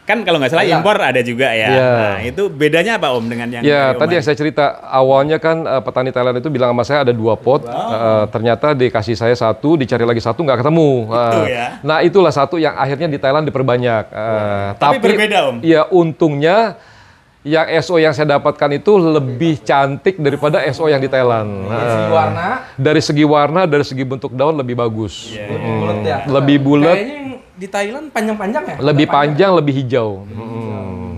kan kalau nggak salah ya. impor ada juga ya. ya. Nah, itu bedanya apa Om dengan yang Ya, tadi yang saya cerita awalnya kan uh, petani Thailand itu bilang sama saya ada dua pot, wow. uh, ternyata dikasih saya satu, dicari lagi satu nggak ketemu. Uh, itu ya. Nah, itulah satu yang akhirnya di Thailand diperbanyak. Uh, tapi, tapi berbeda Om. Ya untungnya yang SO yang saya dapatkan itu lebih cantik daripada SO yang di Thailand. dari nah, segi warna, dari segi warna, dari segi bentuk daun lebih bagus. Yeah. Lebih iya, iya. bulat ya. Hmm. Lebih bulat. Kayaknya di Thailand panjang-panjang ya? Lebih panjang, panjang, lebih hijau. Hmm.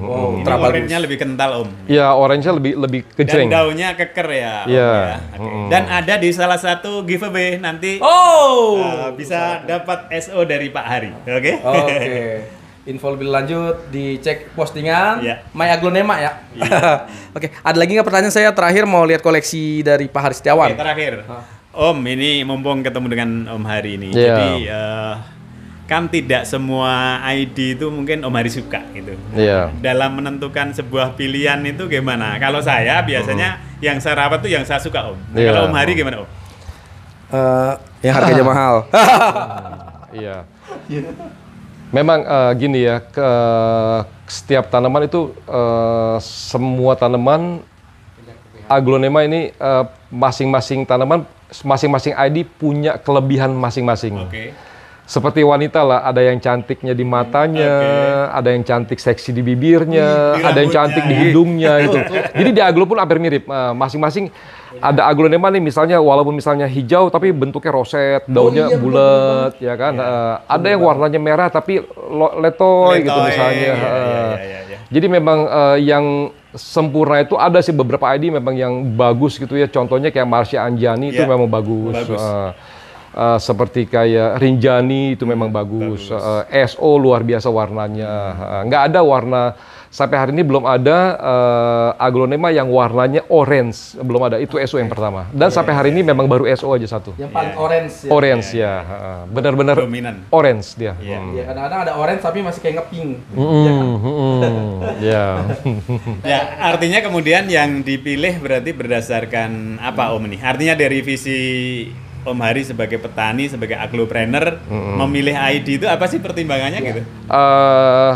Wow, ini lebih kental om. Ya orange-nya lebih lebih kejreng. Dan daunnya keker ya. Iya. Yeah. Okay. Hmm. Dan ada di salah satu giveaway nanti. Oh. Uh, bisa dapat SO dari Pak Hari. Oke. Okay? Oke. Okay. *laughs* info lebih lanjut dicek postingan yeah. My Aglonema ya. Yeah. *laughs* Oke, okay. ada lagi nggak pertanyaan saya terakhir mau lihat koleksi dari Pak Haris Setiawan. Okay, terakhir. Huh? Om, ini mumpung ketemu dengan Om Hari ini. Yeah. Jadi uh, kan tidak semua ID itu mungkin Om Hari suka gitu. Yeah. Dalam menentukan sebuah pilihan itu gimana? Kalau saya biasanya uh-huh. yang saya rapat tuh yang saya suka Om. Nah, yeah. Kalau Om Hari gimana Om? Uh, yang harganya *laughs* mahal. Hmm, iya. *laughs* yeah. Memang uh, gini ya, ke, setiap tanaman itu uh, semua tanaman aglonema ini eh, masing-masing uh, tanaman masing-masing ID punya kelebihan masing-masing. Oke. Okay seperti wanita lah ada yang cantiknya di matanya hmm, okay. ada yang cantik seksi di bibirnya di ada yang cantik di hidungnya *laughs* gitu jadi di aglo pun hampir mirip eh, masing-masing ada aglonema nih misalnya walaupun misalnya hijau tapi bentuknya roset oh daunnya oh, iya, bulat ya kan ya. ada yang warnanya merah tapi letoy, letoy gitu misalnya iya, iya, eh, iya, iya, iya, jadi memang uh, yang sempurna itu ada sih beberapa ID memang yang bagus gitu ya contohnya kayak Marsha Anjani itu iya. memang bagus, bagus. Uh, uh, seperti kayak Rinjani itu memang bagus, bagus. Uh, eh, eh, SO luar biasa warnanya. Uh, nggak ada warna sampai hari ini belum ada uh, aglonema yang warnanya orange, belum ada. Itu SO yang pertama. Dan yeah, sampai iya, hari yeah. ini iya. memang baru SO aja satu. Yang paling yeah. Iya. orange ya. Orange ya. Benar-benar dominan. Orange dia. Iya, hmm. kadang-kadang ada orange tapi masih kayak ngeping. Mm, kan? ya. *laughs* ya, artinya kemudian yang dipilih berarti berdasarkan apa Om ini? Artinya dari visi Om Hari sebagai petani, sebagai mm hmm. memilih ID itu apa sih pertimbangannya yeah. gitu? Uh,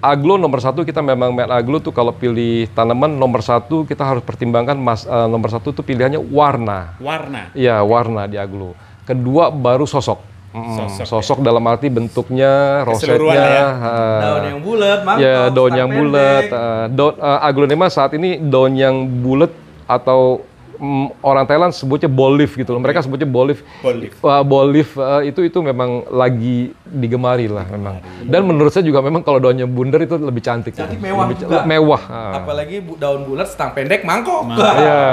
aglo nomor satu kita memang main aglo tuh kalau pilih tanaman nomor satu kita harus pertimbangkan mas uh, nomor satu tuh pilihannya warna. Warna. Iya warna di aglo. Kedua baru sosok. Mm, sosok, sosok ya. dalam arti bentuknya, rosetnya, ya. daun yang bulat, ya daun yang bulat, uh, daun uh, aglonema saat ini daun yang bulat atau orang Thailand sebutnya bolif gitu loh. Mereka iya. sebutnya bolif. Bolif. Uh, bolif uh, eh, itu itu memang lagi digemari lah memang. Dan menurut saya juga memang kalau daunnya bundar itu lebih cantik. Cantik gitu. mewah lebih, juga. Mewah. Uh. Apalagi daun bulat setang pendek mangkok. Iya.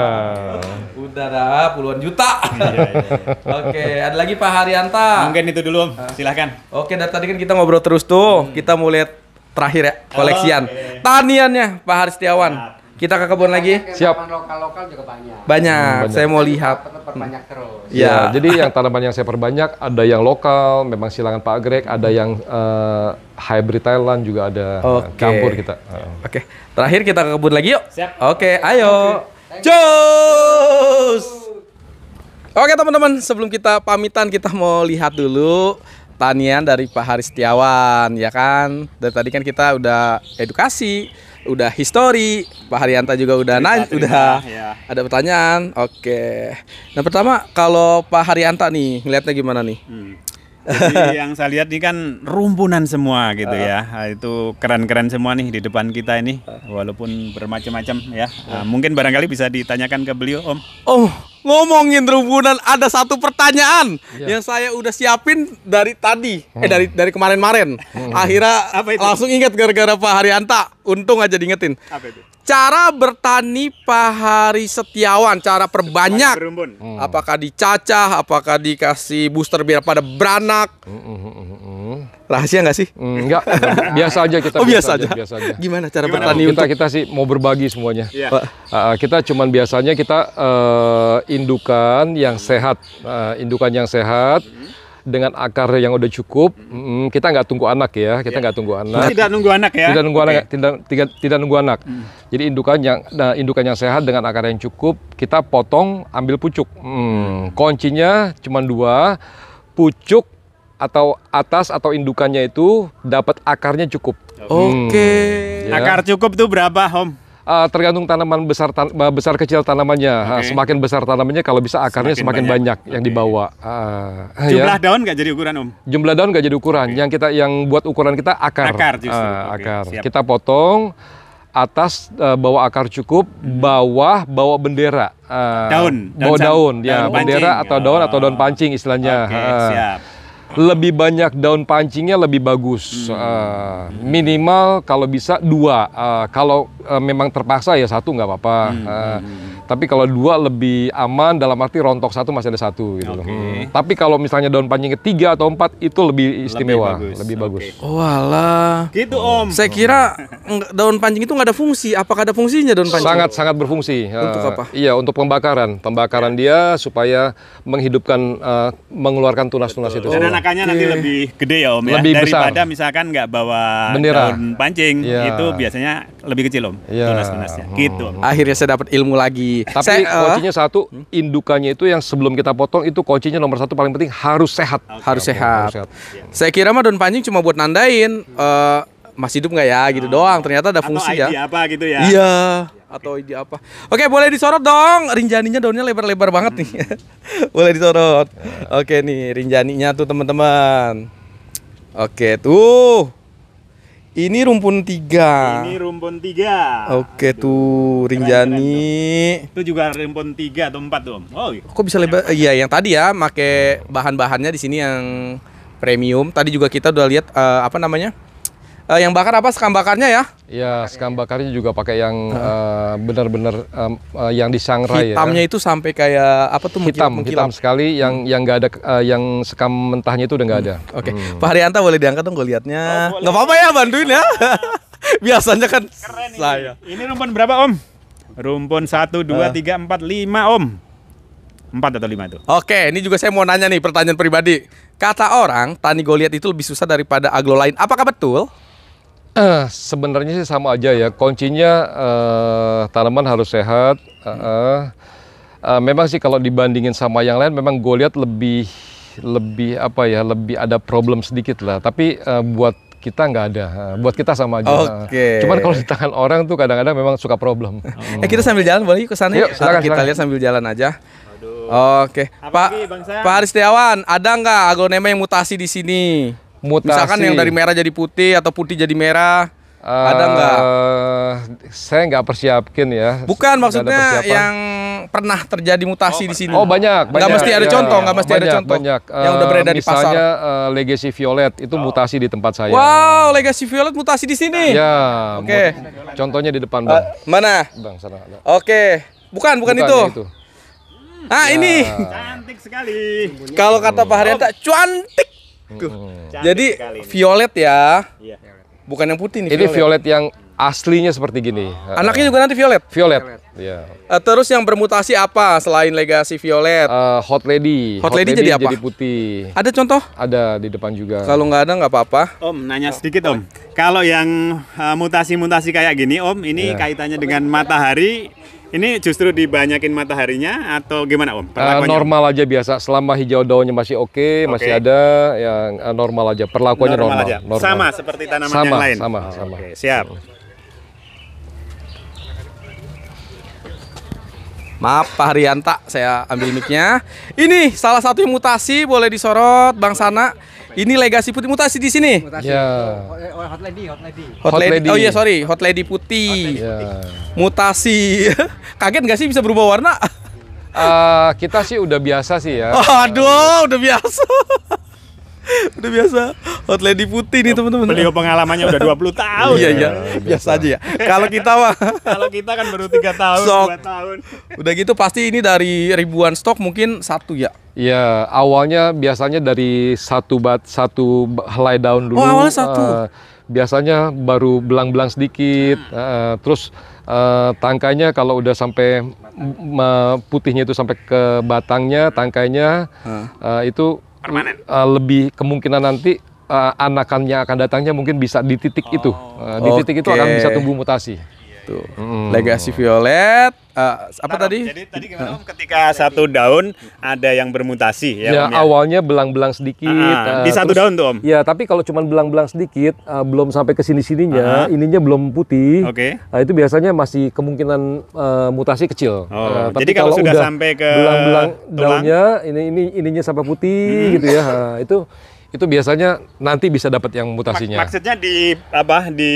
Udah puluhan juta. Iya, iya, *laughs* Oke, ada lagi Pak Haryanta. Mungkin itu dulu Om. Ah. Silahkan. Oke, dari tadi kan kita ngobrol terus tuh. Hmm. Kita mau lihat terakhir ya koleksian. Oh, okay. Taniannya Pak Haris Nah, kita ke kebun lagi. Siap. Lokal-lokal juga banyak. Banyak. Hmm, banyak. Saya mau lihat. Perbanyak terus. Ya. ya. Jadi yang tanaman yang saya perbanyak ada yang lokal, memang silangan Pak Greg, ada yang uh, hybrid Thailand juga ada. Eh, okay. Campur kita. Uh. Oke. Okay. Terakhir kita ke kebun lagi yuk. Siap. Oke, okay, ayo. Oke teman-teman, sebelum kita pamitan kita mau lihat dulu tanian dari Pak Haris Setiawan ya kan. Dari tadi kan kita udah edukasi udah history Pak Haryanta juga udah naik nanya, udah ya. ada pertanyaan. Oke. Nah pertama kalau Pak Haryanta nih ngeliatnya gimana nih? Hmm. Jadi *laughs* yang saya lihat ini kan rumpunan semua gitu uh. ya. Ah, itu keren-keren semua nih di depan kita ini, walaupun bermacam-macam ya. Uh. Nah, mungkin barangkali bisa ditanyakan ke beliau Om. Oh ngomongin rumpunan ada satu pertanyaan yeah. yang saya udah siapin dari tadi, eh, hmm. eh dari dari kemarin-marin. Hmm. Akhirnya Apa langsung ingat gara-gara Pak Haryanta untung aja diingetin. Apa itu? Cara bertani Pahari Setiawan, cara perbanyak. Hmm. Apakah dicacah, apakah dikasih booster biar pada beranak? Hmm, hmm, hmm, hmm, hmm. Rahasia nggak sih? Nggak. enggak, biasa aja kita. Oh biasa, biasa aja. aja. Biasa aja. Gimana cara Gimana bertani? Kita kita sih mau berbagi semuanya. Yeah. Iya. Uh, ah, kita cuman biasanya kita uh, indukan yang sehat, uh, indukan yang sehat. -hmm dengan akar yang udah cukup, hmm, kita nggak tunggu anak ya, kita ya. nggak yeah. tunggu anak. Tidak nunggu anak ya? Tidak nunggu okay. anak, tidak, tidak tidak nunggu anak. Hmm. Jadi indukan yang nah, indukan yang sehat dengan akar yang cukup, kita potong, ambil pucuk. hmm. kuncinya cuma dua, pucuk atau atas atau indukannya itu dapat akarnya cukup. Oke. Okay. Hmm, ya. Akar cukup tuh berapa, Om? Uh, tergantung tanaman besar tan eh, besar kecil tanamannya. Okay. Semakin besar tanamannya kalau bisa akarnya semakin, semakin banyak. banyak yang okay. dibawa. Uh, Jumlah ya. daun nggak jadi ukuran, Om. Jumlah daun nggak jadi ukuran. Okay. Yang kita yang buat ukuran kita akar. Akar justru. Uh, okay. akar. Kita potong atas uh, eh, bawa akar cukup, hmm. bawah bawa bendera. Uh, daun, daun, bawa daun, daun, ya, daun bendera atau daun oh. atau daun pancing istilahnya. Okay, uh, siap lebih banyak daun pancingnya lebih bagus. Hmm. Uh, minimal kalau bisa dua. Uh, kalau uh, memang terpaksa ya satu nggak apa-apa. Hmm. Uh, tapi kalau dua lebih aman dalam arti rontok satu masih ada satu gitu okay. Hmm. Tapi kalau misalnya daun pancing tiga atau empat itu lebih istimewa, lebih bagus. Lebih bagus. Okay. Oh, gitu Om. Saya kira daun pancing itu nggak ada fungsi. Apakah ada fungsinya daun pancing? Sangat sangat berfungsi. Untuk eh, apa? Uh, iya, untuk pembakaran. Pembakaran iya. dia supaya menghidupkan uh, mengeluarkan tunas-tunas itu. Dan anakannya okay. nanti lebih gede ya Om ya. Lebih Daripada besar. misalkan nggak bawa Bendera. daun pancing, yeah. itu biasanya lebih kecil Om. Yeah. Tunas-tunasnya. Hmm. Gitu. Om. Akhirnya saya dapat ilmu lagi. Tapi saya, eh, kuncinya satu, indukannya itu yang sebelum kita potong itu kuncinya nomor satu paling penting harus sehat. Okay. Harus sehat. Harus sehat. Iya. Saya kira mah daun panjang cuma buat nandain. Uh, eh, masih hidup nggak ya gitu oh. doang ternyata ada fungsi atau ya apa gitu ya iya atau ide apa oke boleh disorot dong rinjaninya daunnya lebar-lebar banget hmm. nih *laughs* boleh disorot oke nih rinjaninya tuh teman-teman oke tuh ini rumpun tiga. Ini rumpun tiga. Oke Aduh. tuh Rinjani. Itu juga rumpun tiga atau empat dong. Oh. Iya. Kok bisa lebar? Iya yang tadi ya, make bahan-bahannya di sini yang premium. Tadi juga kita udah lihat uh, apa namanya? Uh, yang bakar apa sekam bakarnya ya? Ya sekam bakarnya juga pakai yang uh. benar-benar um, uh, yang disangrai ya. Hitamnya ya. itu sampai kayak apa tuh hitam, mengkilap. hitam sekali yang hmm. yang nggak ada uh, yang sekam mentahnya itu udah nggak hmm, ada. Hmm. Oke. Okay. Hmm. Pak Haryanto boleh diangkat dong gue liatnya. Oh, nggak apa-apa ya bantuin ya. *laughs* Biasanya kan Keren saya. Ini rumpun berapa, Om? Rumpun satu dua tiga empat lima Om. Empat atau lima itu. Oke, ini juga saya mau nanya nih pertanyaan pribadi. Kata orang, tani goliat itu lebih susah daripada aglo lain. Apakah betul? Uh, sebenarnya sih sama aja ya. Kuncinya uh, tanaman harus sehat. Uh, uh, uh, memang sih kalau dibandingin sama yang lain, memang gue lihat lebih lebih apa ya, lebih ada problem sedikit lah. Tapi uh, buat kita nggak ada. Buat kita sama aja. Oke. Okay. Cuman kalau di tangan orang tuh kadang-kadang memang suka problem. Oh. Eh kita sambil jalan boleh ke sana. Yuk, silakan, kita silakan. lihat sambil jalan aja. Oke, Oke. Pak Pak Aristiawan, ada nggak aglonema yang mutasi di sini? mutasi. Misalkan yang dari merah jadi putih atau putih jadi merah. Uh, ada nggak? Eh, saya nggak persiapkin ya. Bukan maksudnya yang pernah terjadi mutasi oh, di sini. Oh banyak. banyak mesti ada iya. contoh, nggak mesti banyak, ada contoh. Banyak. Yang udah beredar eh, di pasar. Misalnya uh, legacy violet itu oh. mutasi di tempat saya. Wow, legacy violet mutasi di sini. Ya. Oke. Okay. Contohnya di depan bang. Uh, mana? Bang sana. Oke. Okay. Bukan, bukan, bukan itu. itu. Ah ya. ini. Cantik sekali. Kalau kata Pak Haryanto, oh. cantik Tuh. Cantik Jadi violet ya. Iya. Bukan yang putih nih. Ini violet, violet yang aslinya seperti gini. Oh. Anaknya juga nanti violet. Violet. ya Yeah. terus yang bermutasi apa selain legasi violet? Uh, hot lady. Hot, hot lady, lady jadi apa? Jadi putih. Ada contoh? Ada di depan juga. Kalau nggak ada nggak apa-apa. Om nanya sedikit om. Kalau yang eh, mutasi-mutasi uh, kayak gini om, ini yeah. kaitannya dengan matahari ini justru dibanyakin mataharinya atau gimana Om? Uh, normal aja biasa, selama hijau daunnya masih oke, okay, okay. masih ada, yang uh, eh, normal aja. Perlakuannya normal. Normal, aja. normal. Sama seperti tanaman sama, yang lain. Sama, oh, sama. Okay, siap. Maaf Pak Haryanta, saya ambil micnya. Ini salah satu mutasi boleh disorot Bang Sana. Ini legasi putih mutasi di sini. Mutasi. Yeah. Oh, eh, hot lady, hot lady. Hot, hot lady. lady. Oh iya, sorry. Hot lady putih. Hot lady ya. putih. Mutasi. *laughs* Kaget nggak sih bisa berubah warna? Uh, kita sih udah biasa sih ya. Oh, aduh, udah biasa. *laughs* udah biasa hot lady putih nih teman-teman. Beliau pengalamannya udah 20 tahun. iya iya, biasa aja ya. Kalau kita mah *laughs* kalau kita kan baru tiga tahun, Sok. tahun. Udah gitu pasti ini dari ribuan stok mungkin satu ya. Ya, awalnya biasanya dari satu bat satu helai daun oh, dulu. Oh, awalnya satu. Uh, biasanya baru belang-belang sedikit, hmm. uh, terus uh, tangkainya kalau udah sampai putihnya itu sampai ke batangnya, tangkainya hmm. uh, itu Uh, lebih kemungkinan nanti uh, anakannya akan datangnya mungkin bisa di titik oh. itu. Uh, di titik itu akan bisa tumbuh mutasi gitu. Hmm. Legasi violet uh, apa nah, tadi? Jadi tadi gimana ketika satu daun ada yang bermutasi ya, ya, om, ya? awalnya belang-belang sedikit. Uh, uh, di satu terus, daun tuh Om. Ya, tapi kalau cuma belang-belang sedikit uh, belum sampai ke sini-sininya, uh ah, -huh. ininya belum putih. Oke. Okay. Nah, itu biasanya masih kemungkinan uh, mutasi kecil. Oh, uh, tapi jadi kalau, kalau sudah sampai ke belang-belang daunnya ini ini ininya sampai putih hmm. gitu ya. Uh, itu itu biasanya nanti bisa dapat yang mutasinya. Mak maksudnya di apa di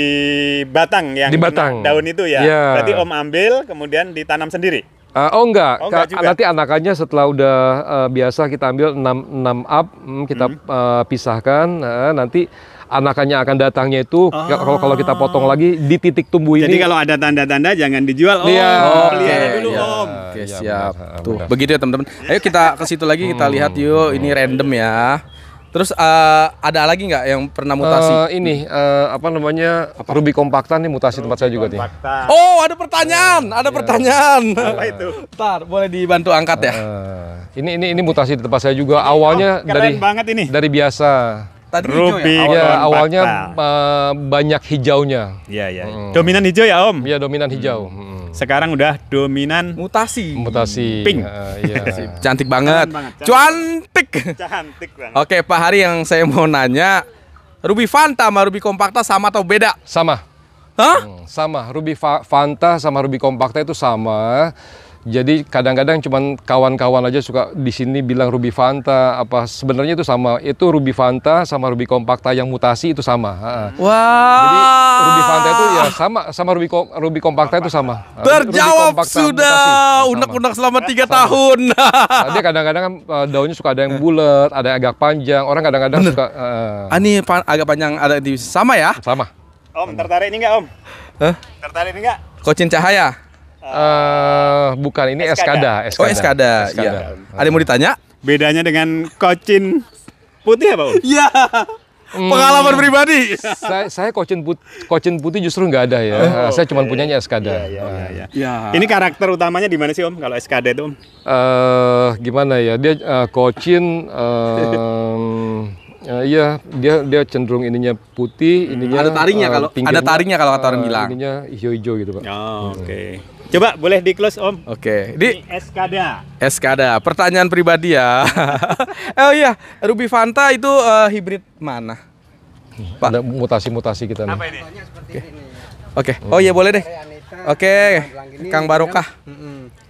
batang yang di batang. daun itu ya. Yeah. Berarti Om ambil kemudian ditanam sendiri. Uh, oh enggak, oh, enggak nanti anakannya setelah udah uh, biasa kita ambil 6 6 up hmm, kita hmm. uh, pisahkan uh, nanti anakannya akan datangnya itu oh. kalau kalau kita potong lagi di titik tumbuh Jadi ini. Jadi kalau ada tanda-tanda jangan dijual. Oh, ya, oh, okay. dulu ya, Om. Iya. Oke, okay, ya, siap. Benar, Tuh, benar. begitu ya teman-teman. Ayo kita ke situ lagi kita hmm. lihat yuk, ini random ya. Terus uh, ada lagi nggak yang pernah mutasi? Uh, ini uh, apa namanya apa? Ruby kompaktan nih mutasi Ruby tempat saya juga kompaktan. nih. Oh ada pertanyaan, iya. ada iya. pertanyaan. Apa itu? Ntar boleh dibantu angkat ya. Uh, ini ini ini mutasi di tempat saya juga. Oh, awalnya oh, dari banget ini. dari biasa. Tadi Ruby hijau ya? ya awalnya uh, banyak hijaunya. Iya iya. Hmm. Dominan hijau ya Om? Iya dominan hijau. Hmm. Hmm sekarang udah dominan mutasi mutasi pink uh, iya. *laughs* cantik banget cantik, cantik. oke Pak Hari yang saya mau nanya Ruby Fanta sama Ruby Kompakta sama atau beda sama Hah? Hmm, sama Ruby Fanta sama Ruby Kompakta itu sama jadi kadang-kadang cuma kawan-kawan aja suka di sini bilang Ruby Fanta apa sebenarnya itu sama. Itu Ruby Fanta sama Ruby kompakta yang mutasi itu sama. Wah. Wow. Jadi Ruby Fanta itu ya sama sama Ruby Ruby Compacta itu sama. Terjawab sudah. Unek-unek selama tiga tahun. Nah, dia kadang-kadang kan daunnya suka ada yang eh. bulat, ada yang agak panjang. Orang kadang-kadang suka uh, Ini pan agak panjang ada di sama ya? Sama. Om, tertarik ini nggak Om? Hah? Tertarik ini nggak? Kocin Cahaya. Uh, bukan ini Eskada. Eskada. Oh Eskada. Iya. Eskada. Ya. Ada yang mau ditanya? Bedanya dengan kocin putih apa? Iya. Hmm, pengalaman pribadi. Saya, saya kocin put, kocin putih justru nggak ada ya. Oh, saya okay. cuma punyanya Eskada. Ya, ya, ya, ya. Ya. Ini karakter utamanya di mana sih Om kalau Eskada itu Om? Uh, gimana ya? Dia uh, kocin Uh, *laughs* Uh, iya, dia dia cenderung ininya putih, hmm, ininya ada taringnya uh, kalau ada taringnya kalau kata orang uh, bilang. Ininya hijau-hijau gitu, Pak. Oh, hmm. oke. Okay. Coba boleh di close, Om. Oke. Okay. Di Eskada. Eskada. Pertanyaan pribadi ya. *laughs* oh iya, Ruby Fanta itu uh, hibrid mana? Pak. Ada mutasi-mutasi kita nih. Apa ini? Oke. Okay. okay. Oh iya boleh deh. Oke, okay. Kang Barokah.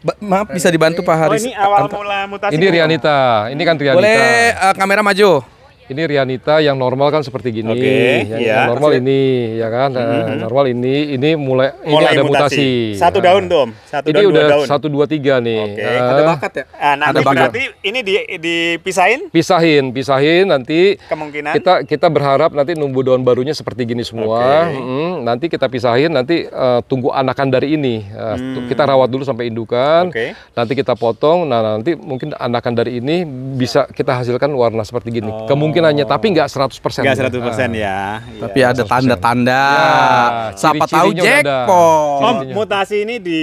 Ba maaf bisa dibantu Pak Haris. Oh, ini awal mula mutasi. Ini Rianita. Ini kan Rianita. Boleh uh, kamera maju ini Rianita yang normal kan seperti gini, okay, yang, ya. normal Masih. ini, ya kan, mm -hmm. normal ini, ini mulai, mulai ini ada mutasi. mutasi. Satu nah. daun satu ini daun, udah dua daun. satu dua tiga nih. Okay. Uh, ada bakat ya. Nah, nanti ada bakat. berarti ini di, dipisahin? Pisahin, pisahin nanti. Kemungkinan. Kita kita berharap nanti numbuh daun barunya seperti gini semua. Okay. Hmm, nanti kita pisahin, nanti uh, tunggu anakan dari ini. Uh, hmm. Kita rawat dulu sampai indukan. Okay. Nanti kita potong. Nah nanti mungkin anakan dari ini bisa kita hasilkan warna seperti gini. Oh. Kemungkinan kemungkinannya, tapi nggak 100 persen. Nggak ya. seratus persen ya. Tapi iya, ada tanda-tanda. Ya, Siapa tahu jackpot. Om, mutasi ini di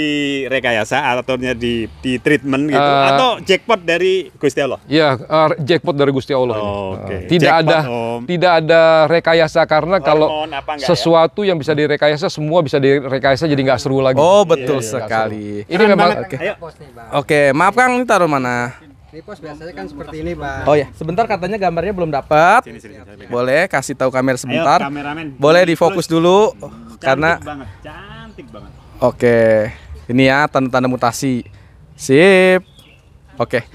rekayasa ataunya di di treatment gitu uh, atau jackpot dari Gusti Allah? ya uh, jackpot dari Gusti Allah. Oh, okay. Eh, tidak jackpot, ada om. tidak ada rekayasa karena Hormon, oh, kalau ya? sesuatu ya? yang bisa direkayasa semua bisa direkayasa jadi nggak seru lagi. Oh, betul iya, iya sekali. Ini memang oke. Okay. Oke, okay, maaf Kang, taruh mana? Ini pos biasanya kan seperti ini, Pak. Oh ya, sebentar katanya gambarnya belum dapat. Boleh kasih tahu kamera sebentar. Boleh difokus dulu cantik karena banget, cantik banget. Oke. Ini ya tanda-tanda mutasi. Sip. Oke.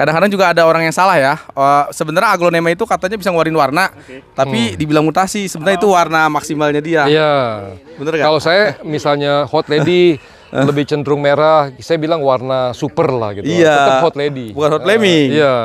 Kadang-kadang juga ada orang yang salah ya. Uh, sebenarnya aglonema itu katanya bisa ngeluarin warna, okay. tapi hmm. dibilang mutasi. Sebenarnya oh. itu warna maksimalnya dia. Iya. Bener gak? Kalau saya misalnya hot lady. *laughs* *laughs* lebih cenderung merah. Saya bilang warna super lah gitu. Iya. Yeah. Tetap hot lady. Bukan hot Uh, Iya.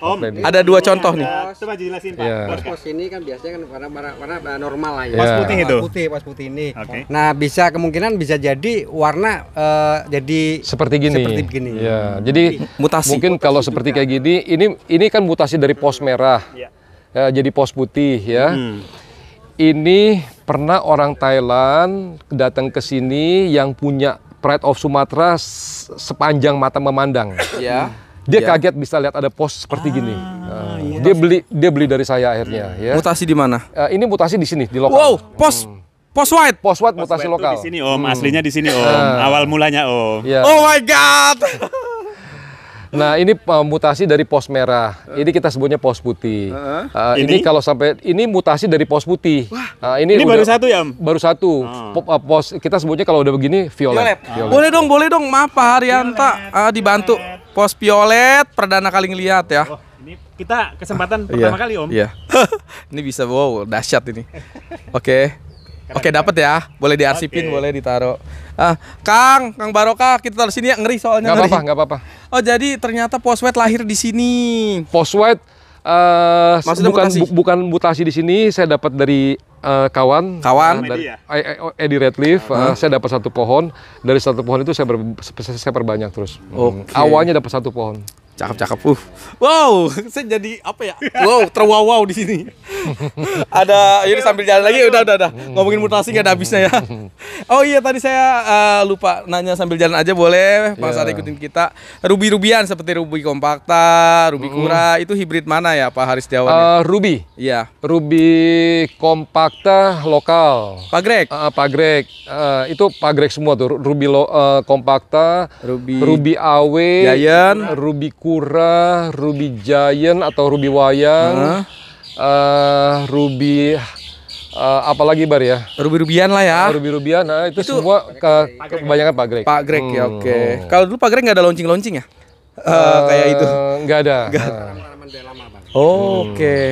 Uh, Om, lady. ada dua contoh nih. coba jelasin Pak. Yeah. Pos-pos ini kan biasanya kan warna warna, warna normal lah ya. Iya. Pos putih itu. Pos putih, pos putih ini. Okay. Nah, bisa kemungkinan bisa jadi warna uh, jadi seperti gini. Seperti gini. Ya. Jadi mutasi. Mungkin mutasi kalau juga. seperti kayak gini, ini ini kan mutasi dari pos merah. Yeah. Uh, ya, jadi pos putih ya. Hmm. Ini pernah orang Thailand datang ke sini yang punya Pride of Sumatera sepanjang mata memandang. Ya. Dia ya. kaget bisa lihat ada pos seperti ah, gini. iya. Dia beli dia beli dari saya akhirnya. Hmm. Ya. Mutasi di mana? Uh, ini mutasi di sini di lokal. Wow, pos hmm. Pos White. Pos White mutasi white lokal. Di sini Om, hmm. aslinya di sini Om. Uh, Awal mulanya Om. Yeah. Oh my god. Nah ini uh, mutasi dari pos merah. Ini kita sebutnya pos putih. Uh, uh, ini? ini kalau sampai ini mutasi dari pos putih. Wah, uh, ini ini udah, baru satu ya? Baru satu. Uh. uh, pos kita sebutnya kalau udah begini violet. violet. Uh. violet. Ah. Boleh dong, boleh dong. Maaf Pak Haryanta uh, dibantu pos violet perdana kali ngelihat ya. Oh. Ini kita kesempatan iya, pertama yeah. kali om. Iya. *laughs* ini bisa wow dahsyat ini. Oke. Okay. Oke, dapat ya. Boleh diarsipin, okay. boleh ditaruh. Ah, Kang, Kang Baroka, kita taruh sini ya ngeri soalnya. Gak apa-apa, gak apa-apa. Oh, jadi ternyata Poswet lahir di sini. Postwet uh, eh, bukan mutasi? Bu, bukan mutasi di sini, saya dapat dari uh, kawan. Kawan. Uh, dari, Eddie Redleaf, uh, uh, saya dapat satu pohon. Dari satu pohon itu saya, ber, saya perbanyak terus. Hmm. Okay. Awalnya dapat satu pohon cakep cakep uh wow *laughs* saya jadi apa ya wow terwow wow di sini *laughs* ada ini sambil jalan lagi udah udah udah *laughs* ngomongin mutasi nggak ada habisnya ya oh iya tadi saya uh, lupa nanya sambil jalan aja boleh pas yeah. ikutin kita ruby rubian seperti ruby kompakta ruby kura itu hibrid mana ya pak Haris Jawa uh, ya? eh, ruby iya ruby kompakta lokal pak Greg uh, pak Greg uh, itu pak Greg semua tuh ruby lo, uh, kompakta ruby ruby aw Giant. ruby kura kura, ruby giant atau ruby wayang, huh? uh, eh, ruby uh, eh, apalagi bar ya? Ruby-rubian lah ya. Ah, Ruby-rubian, nah, itu, itu semua ke, ke kebanyakan Pak Greg. Pak Greg hmm. ya, oke. Okay. Hmm, hmm. Kalau dulu Pak Greg nggak ada launching-launching ya? Uh, uh, kayak itu. Nggak ada. Gak. Oh, nah. oke. Okay.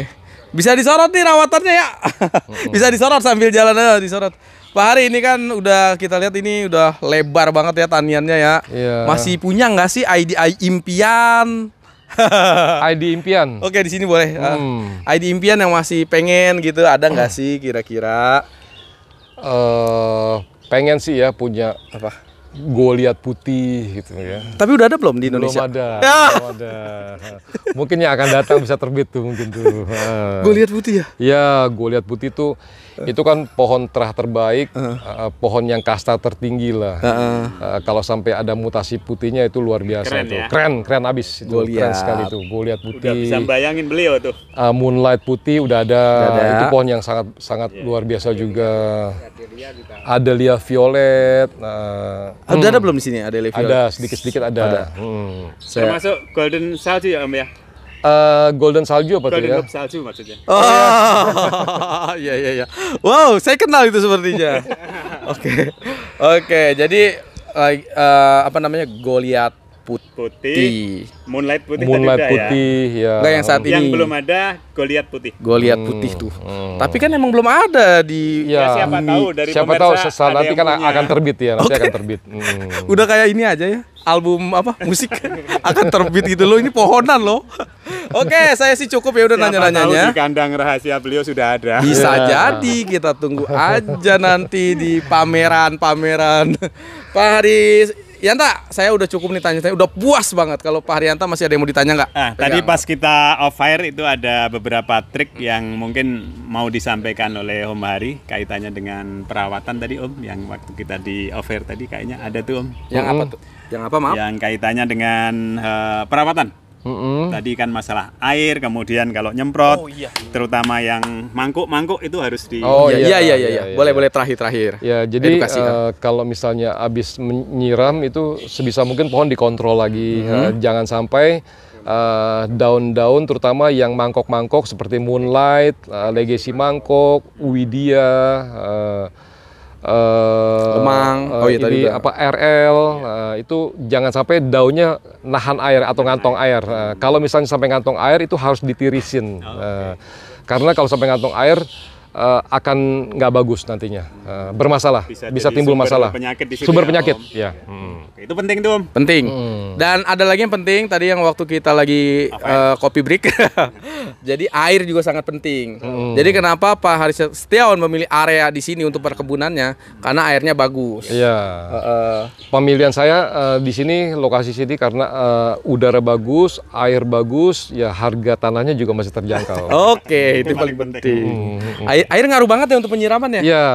Bisa disorot nih rawatannya ya. Hmm. *laughs* Bisa disorot sambil jalan aja disorot. Pak Hari ini kan udah kita lihat ini udah lebar banget ya taniannya ya. Iya. Masih punya nggak sih ID impian? *laughs* ID impian. Oke di sini boleh. Ah, hmm. ID impian yang masih pengen gitu ada nggak sih kira-kira? Uh, pengen sih ya punya apa? goliat putih gitu ya. Tapi udah ada belum di Indonesia? *laughs* Belum ada. Ah. ada. mungkin yang akan datang bisa terbit tuh mungkin tuh. goliat *laughs* putih ya? Ya, goliat putih tuh itu kan pohon terah terbaik, uh. Uh, pohon yang kasta tertinggi lah. Uh -uh. kalau sampai ada mutasi putihnya itu luar biasa keren, tuh. Ya? Keren, keren abis. Itu goliat. keren sekali tuh. Goliat putih. Udah bisa bayangin beliau tuh. Uh, moonlight putih udah ada. udah ada. Itu pohon yang sangat sangat yeah. luar biasa yeah. Iya, iya, iya. juga. Adelia violet. Uh, ada hmm. ada belum di sini ada Leviola? Ada sedikit-sedikit ada. ada. Hmm. Saya... Termasuk Golden Salju ya Om ya? Uh, golden salju apa golden tuh ya? Golden salju maksudnya. Oh, *laughs* iya iya iya. Wow, saya kenal itu sepertinya. *laughs* Oke. Oke, okay. okay, jadi uh, apa namanya? Goliath putih. putih Moonlight putih Moonlight tadi ya? putih ya. ya. Nah, yang saat ini. Yang belum ada Goliat putih. Goliat hmm, putih tuh. Hmm. Tapi kan emang belum ada di ya, ya siapa tahu dari Siapa tahu sesaat nanti kan punya. akan terbit ya, nanti okay. *laughs* akan terbit. Hmm. Udah kayak ini aja ya. Album apa? *laughs* Musik akan terbit gitu loh. Ini pohonan loh. Oke, okay, saya sih cukup ya udah nanya-nanyanya. Di kandang rahasia beliau sudah ada. Bisa yeah. jadi kita tunggu aja nanti di pameran-pameran. Pak Haris Yanta, saya udah cukup nih tanya Saya udah puas banget. Kalau Pak Haryanta masih ada yang mau ditanya nggak? Ah, tadi pas kita off air itu ada beberapa trik yang mungkin mau disampaikan oleh Om Hari kaitannya dengan perawatan tadi Om yang waktu kita di off air tadi kayaknya ada tuh Om. Yang apa hmm. tuh? Yang apa maaf? Yang kaitannya dengan uh, perawatan. Mm-hmm. Tadi kan masalah air, kemudian kalau nyemprot, oh, iya. terutama yang mangkuk-mangkuk itu harus di. Oh iya iya iya, iya, iya. iya, iya, iya boleh boleh terakhir-terakhir. Ya jadi uh, kalau misalnya habis menyiram itu sebisa mungkin pohon dikontrol lagi, mm-hmm. uh, jangan sampai eh, daun-daun uh, terutama yang mangkok-mangkok seperti moonlight, uh, legacy mangkok, widia Uh, Eh, lemang, uh, oh iya tadi udah. apa RL iya. uh, itu jangan sampai daunnya nahan air atau ngantong air. Uh, kalau misalnya sampai ngantong air itu harus ditirisin. Oh, nah, okay. uh, karena kalau sampai ngantong air uh, akan nggak bagus nantinya, uh, bermasalah, bisa, bisa timbul masalah, penyakit di situ sumber ya, penyakit, oh. ya. Hmm. Itu penting tuh, penting. Hmm. Dan ada lagi yang penting tadi yang waktu kita lagi ya? eh, kopi uh, break, *laughs* jadi air juga sangat penting. Hmm. Jadi kenapa Pak Haris Setiawan memilih area di sini untuk perkebunannya? Karena airnya bagus. ya Uh, Pemilihan saya uh, di sini lokasi sini karena uh, udara bagus, air bagus, ya harga tanahnya juga masih terjangkau. Oke, itu, itu paling penting. penting. Hmm. Air, air ngaruh banget ya untuk penyiraman ya? Iya.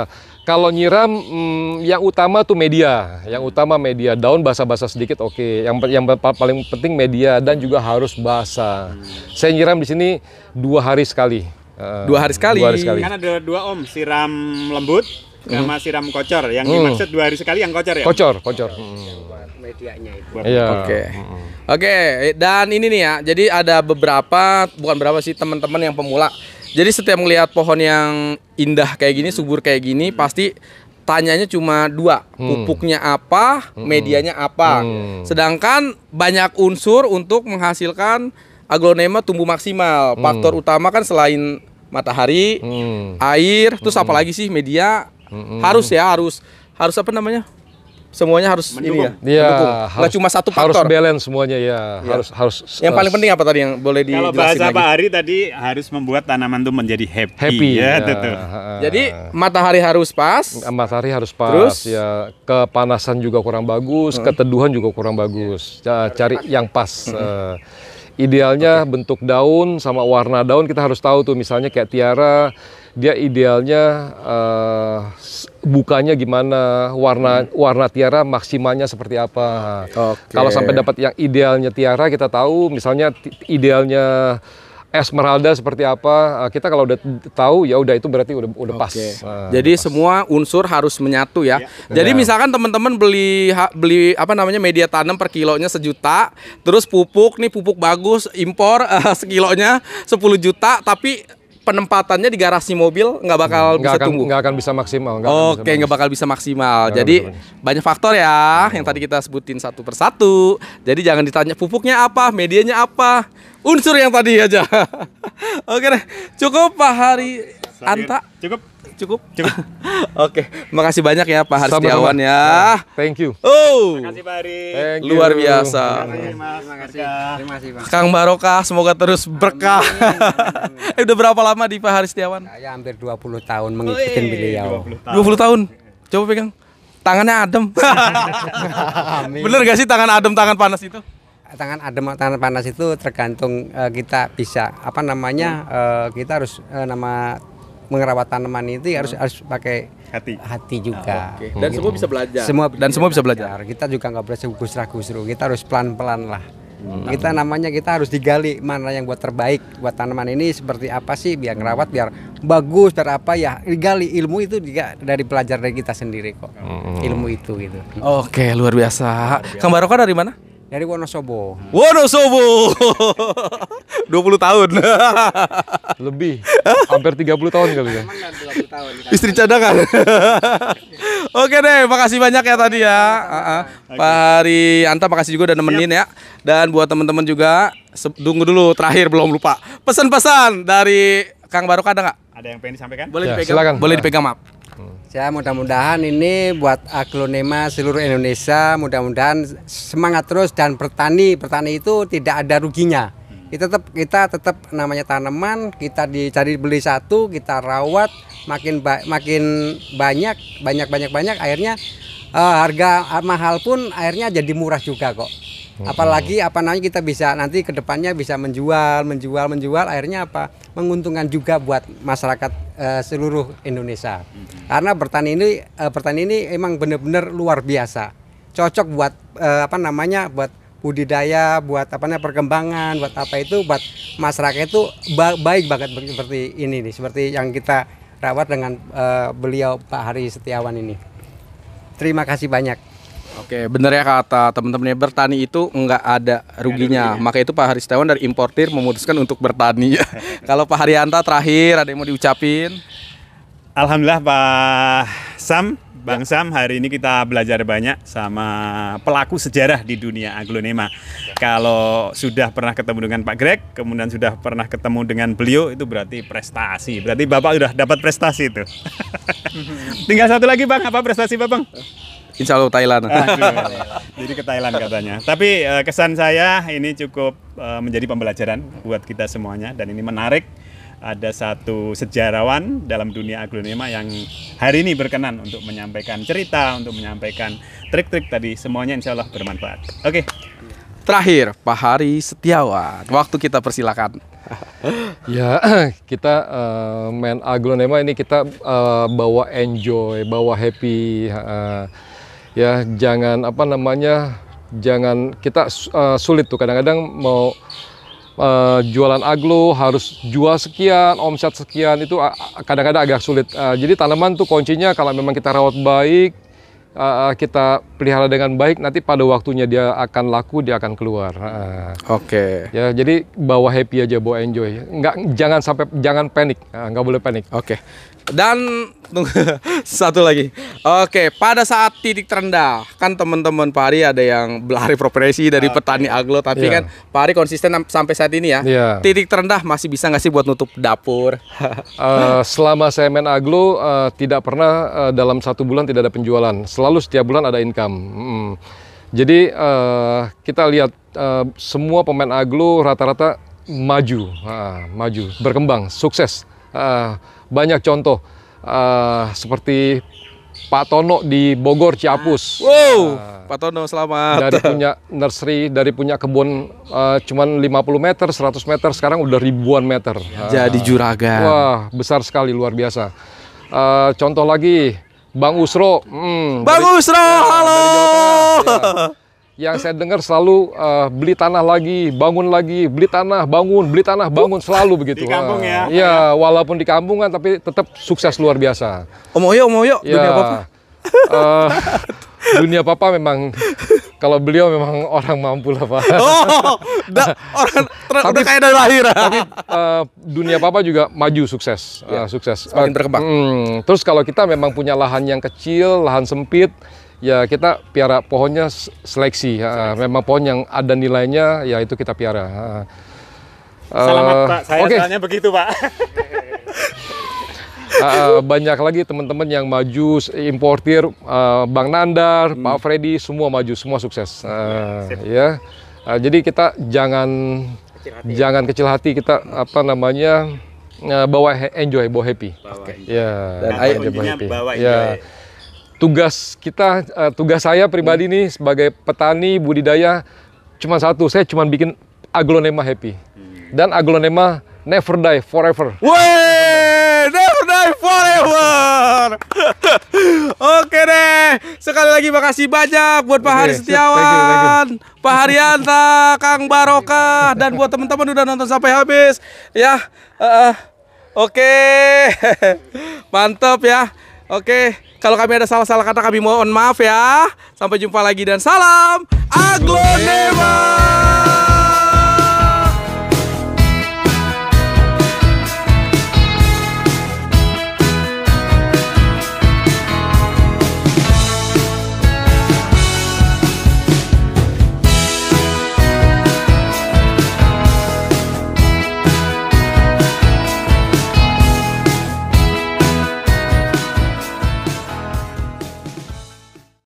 Kalau nyiram hmm, yang utama tuh media, yang utama media daun basah-basah sedikit oke. Okay. Yang yang paling penting media dan juga harus basah. Hmm. Saya nyiram di sini dua hari sekali. Eh, dua hari sekali. Dua hari sekali. Kan ada dua om, siram lembut sama hmm. siram kocor. Yang hmm. dimaksud dua hari sekali yang kocor ya? Kocor, kocor. Oh, hmm medianya iya. Oke. Okay. Hmm. okay, dan ini nih ya. Jadi ada beberapa bukan berapa sih teman-teman yang pemula jadi setiap melihat pohon yang indah kayak gini, subur kayak gini, hmm. pasti tanyanya cuma dua, hmm. pupuknya apa, hmm. medianya apa. Hmm. Sedangkan banyak unsur untuk menghasilkan aglonema tumbuh maksimal. Hmm. Faktor utama kan selain matahari, hmm. air, terus hmm. lagi sih media hmm. harus ya harus harus apa namanya semuanya harus mendukung. ini ya, ya mendukung. Harus, cuma satu faktor. Harus balance semuanya ya. ya. Harus harus. Yang paling penting apa tadi yang boleh dijelasin Kalau bahasa lagi? Pak Ari tadi harus membuat tanaman itu menjadi happy. Happy ya, ya. Tentu. Jadi matahari harus pas. Matahari harus pas. Terus ya kepanasan juga kurang bagus, hmm. keteduhan juga kurang bagus. Ya. Cari yang pas. Hmm. Uh, idealnya okay. bentuk daun sama warna daun kita harus tahu tuh misalnya kayak tiara dia idealnya uh, bukanya gimana, warna hmm. warna tiara maksimalnya seperti apa. Okay. Kalau sampai dapat yang idealnya tiara kita tahu misalnya idealnya Esmeralda seperti apa eh, kita kalau udah tahu ya udah itu berarti udah udah pas. Okay. Nah, Jadi pas. semua unsur harus menyatu ya. ya. Jadi ya. misalkan teman-teman beli ha, beli apa namanya media tanam per kilonya sejuta, terus pupuk nih pupuk bagus impor uh, *laughs* sekilonya 10 juta tapi penempatannya di garasi mobil nggak bakal hmm, bisa tunggu. Nggak akan bisa maksimal. Gak Oke, nggak bakal bisa maksimal. Gak Jadi banyak faktor ya oh. yang tadi kita sebutin satu persatu. Jadi jangan ditanya pupuknya apa, medianya apa, unsur yang tadi aja. *laughs* Oke deh, cukup Pak Hari. Anta. Cukup. Cukup. Cukup. *laughs* Oke, okay. makasih banyak ya Pak Haris ya. Nah, thank you. Oh. Makasih Pak Luar biasa. Terima kasih. Terima Kang Barokah semoga terus berkah. Amin. *laughs* eh, udah berapa lama di Pak Haris Setiawan? Saya ya, hampir 20 tahun mengikuti oh, iya, iya, beliau. 20 tahun. 20 tahun. Coba pegang. Tangannya adem. *laughs* Bener gak sih tangan adem, tangan panas itu? tangan adem tangan panas itu tergantung uh, kita bisa apa namanya uh, kita harus uh, nama mengerawat tanaman itu ya hmm. harus harus pakai hati hati juga. oh, ah, okay. Dan hmm. semua bisa belajar. Semua dan semua bisa iya. belajar. Kita juga nggak boleh segusrah gusru. Kita harus pelan pelan lah. Hmm. Kita nah. namanya kita harus digali mana yang buat terbaik buat tanaman ini seperti apa sih biar ngerawat biar bagus biar apa ya digali ilmu itu juga dari pelajar dari kita sendiri kok hmm. ilmu itu gitu. Oke luar biasa. Kang Baroka dari mana? Dari Wonosobo. Wonosobo. 20 *laughs* tahun. *laughs* Lebih. Hampir 30 tahun kali ya. Kan? Istri cadangan. *laughs* Oke deh, makasih banyak ya tadi ya. Uh -uh. Pak Hari Anta makasih juga udah nemenin ya. Dan buat teman-teman juga tunggu dulu terakhir belum lupa. Pesan-pesan dari Kang Barok ada nggak? Ada yang pengen disampaikan? Boleh ya, dipegang. Silakan. Boleh dipegang, maaf. Ya mudah-mudahan ini buat aglonema seluruh Indonesia mudah-mudahan semangat terus dan bertani bertani itu tidak ada ruginya. Kita tetap kita tetap namanya tanaman kita dicari beli satu kita rawat makin ba makin banyak banyak banyak banyak akhirnya uh, harga mahal pun akhirnya jadi murah juga kok. Oh. apalagi apa namanya kita bisa nanti kedepannya bisa menjual menjual menjual akhirnya apa menguntungkan juga buat masyarakat uh, seluruh Indonesia mm-hmm. karena bertani ini uh, bertani ini emang benar-benar luar biasa cocok buat uh, apa namanya buat budidaya buat apa namanya perkembangan buat apa itu buat masyarakat itu baik banget seperti ini nih seperti yang kita rawat dengan uh, beliau Pak Hari Setiawan ini terima kasih banyak Oke, benar ya kata teman-teman ya bertani itu nggak ada ruginya. Maka itu Pak Haristawan dari importir memutuskan untuk bertani. *laughs* Kalau Pak Haryanta terakhir ada yang mau diucapin? Alhamdulillah Pak Sam, ya. Bang ya. Sam hari ini kita belajar banyak sama pelaku sejarah di dunia aglonema. Ya. Kalau sudah pernah ketemu dengan Pak Greg, kemudian sudah pernah ketemu dengan beliau itu berarti prestasi. Berarti Bapak sudah dapat prestasi itu. *laughs* Tinggal satu lagi Bang, apa prestasi Bapak? Eh, Insya Allah Thailand. Ah, iya, iya. Jadi ke Thailand katanya. Tapi eh, kesan saya ini cukup eh, menjadi pembelajaran buat kita semuanya dan ini menarik ada satu sejarawan dalam dunia aglonema yang hari ini berkenan untuk menyampaikan cerita, untuk menyampaikan trik-trik tadi. Semuanya insya Allah bermanfaat. Oke. Terakhir, Pak Hari Setiawan. Waktu kita persilakan. *laughs* ya, *clears throat* kita uh, main aglonema ini kita uh, bawa enjoy, bawa happy. Uh, ya jangan apa namanya jangan kita uh, sulit tuh kadang-kadang mau uh, jualan aglo harus jual sekian, omset sekian itu kadang-kadang agak sulit. Uh, jadi tanaman tuh kuncinya kalau memang kita rawat baik, uh, kita pelihara dengan baik, nanti pada waktunya dia akan laku, dia akan keluar. Uh, Oke. Okay. Ya jadi bawa happy aja, bawa enjoy. Nggak, jangan sampai jangan panik, uh, nggak boleh panik. Oke. Okay. Dan *laughs* satu lagi. Oke, pada saat titik terendah kan teman-teman Pari ada yang berlari profesi dari ah, petani iya. aglo tapi yeah. kan Pari konsisten sampai saat ini ya. Yeah. Titik terendah masih bisa nggak sih buat nutup dapur? uh, *laughs* selama saya main aglo uh, tidak pernah uh, dalam satu bulan tidak ada penjualan. Selalu setiap bulan ada income. Hmm. Jadi uh, kita lihat uh, semua pemain aglo rata-rata maju, uh, maju, berkembang, sukses uh, banyak contoh uh, seperti Pak Tono di Bogor Ciapus. Wow, uh, Pak Tono selamat. Dari punya nursery, dari punya kebun uh, cuman 50 meter, 100 meter, sekarang udah ribuan meter. Uh, Jadi juragan. Wah, besar sekali luar biasa. Uh, contoh lagi Bang Usro. Hmm, Bang dari, Usro, ya, halo. Dari Jawa Tengah, ya. *laughs* yang saya dengar selalu uh, beli tanah lagi, bangun lagi, beli tanah, bangun, beli tanah, bangun selalu begitu. Di kampung ah. ya. Iya, walaupun di kampung kan tapi tetap sukses luar biasa. Om Oyo, Om Oyo, ya, dunia papa. Uh, *laughs* dunia papa memang kalau beliau memang orang mampu lah pak. *laughs* Oh, da, orang tapi, udah kaya dari lahir. Tapi uh, dunia papa juga maju sukses, ya, uh, sukses. Semakin berkembang. mm, terus kalau kita memang punya lahan yang kecil, lahan sempit, ya kita piara pohonnya seleksi. seleksi. Memang pohon yang ada nilainya ya itu kita piara. Selamat uh, Pak, saya okay. soalnya begitu Pak. uh, *laughs* banyak lagi teman-teman yang maju importir uh, Bang Nandar, hmm. Pak Freddy semua maju, semua sukses. Uh, Sip. ya. Uh, jadi kita jangan kecil hati, jangan ya. kecil hati kita apa namanya uh, bawa enjoy, bawa happy. Bawa okay. Ya, yeah, dan bawa happy. Bawa ya. enjoy. Yeah tugas kita, uh, tugas saya pribadi hmm. nih sebagai petani budidaya cuma satu, saya cuma bikin aglonema happy. Hmm. Dan aglonema never die forever. Wey, never die forever. *laughs* Oke deh, sekali lagi makasih banyak buat Pak Hari Setiawan, Pak Haryanta, Kang Barokah, dan buat teman-teman udah nonton sampai habis. Ya, uh, oke, okay. *laughs* mantap ya. Oke. Okay. Kalau kami ada salah-salah kata kami mohon maaf ya. Sampai jumpa lagi dan salam aglonema.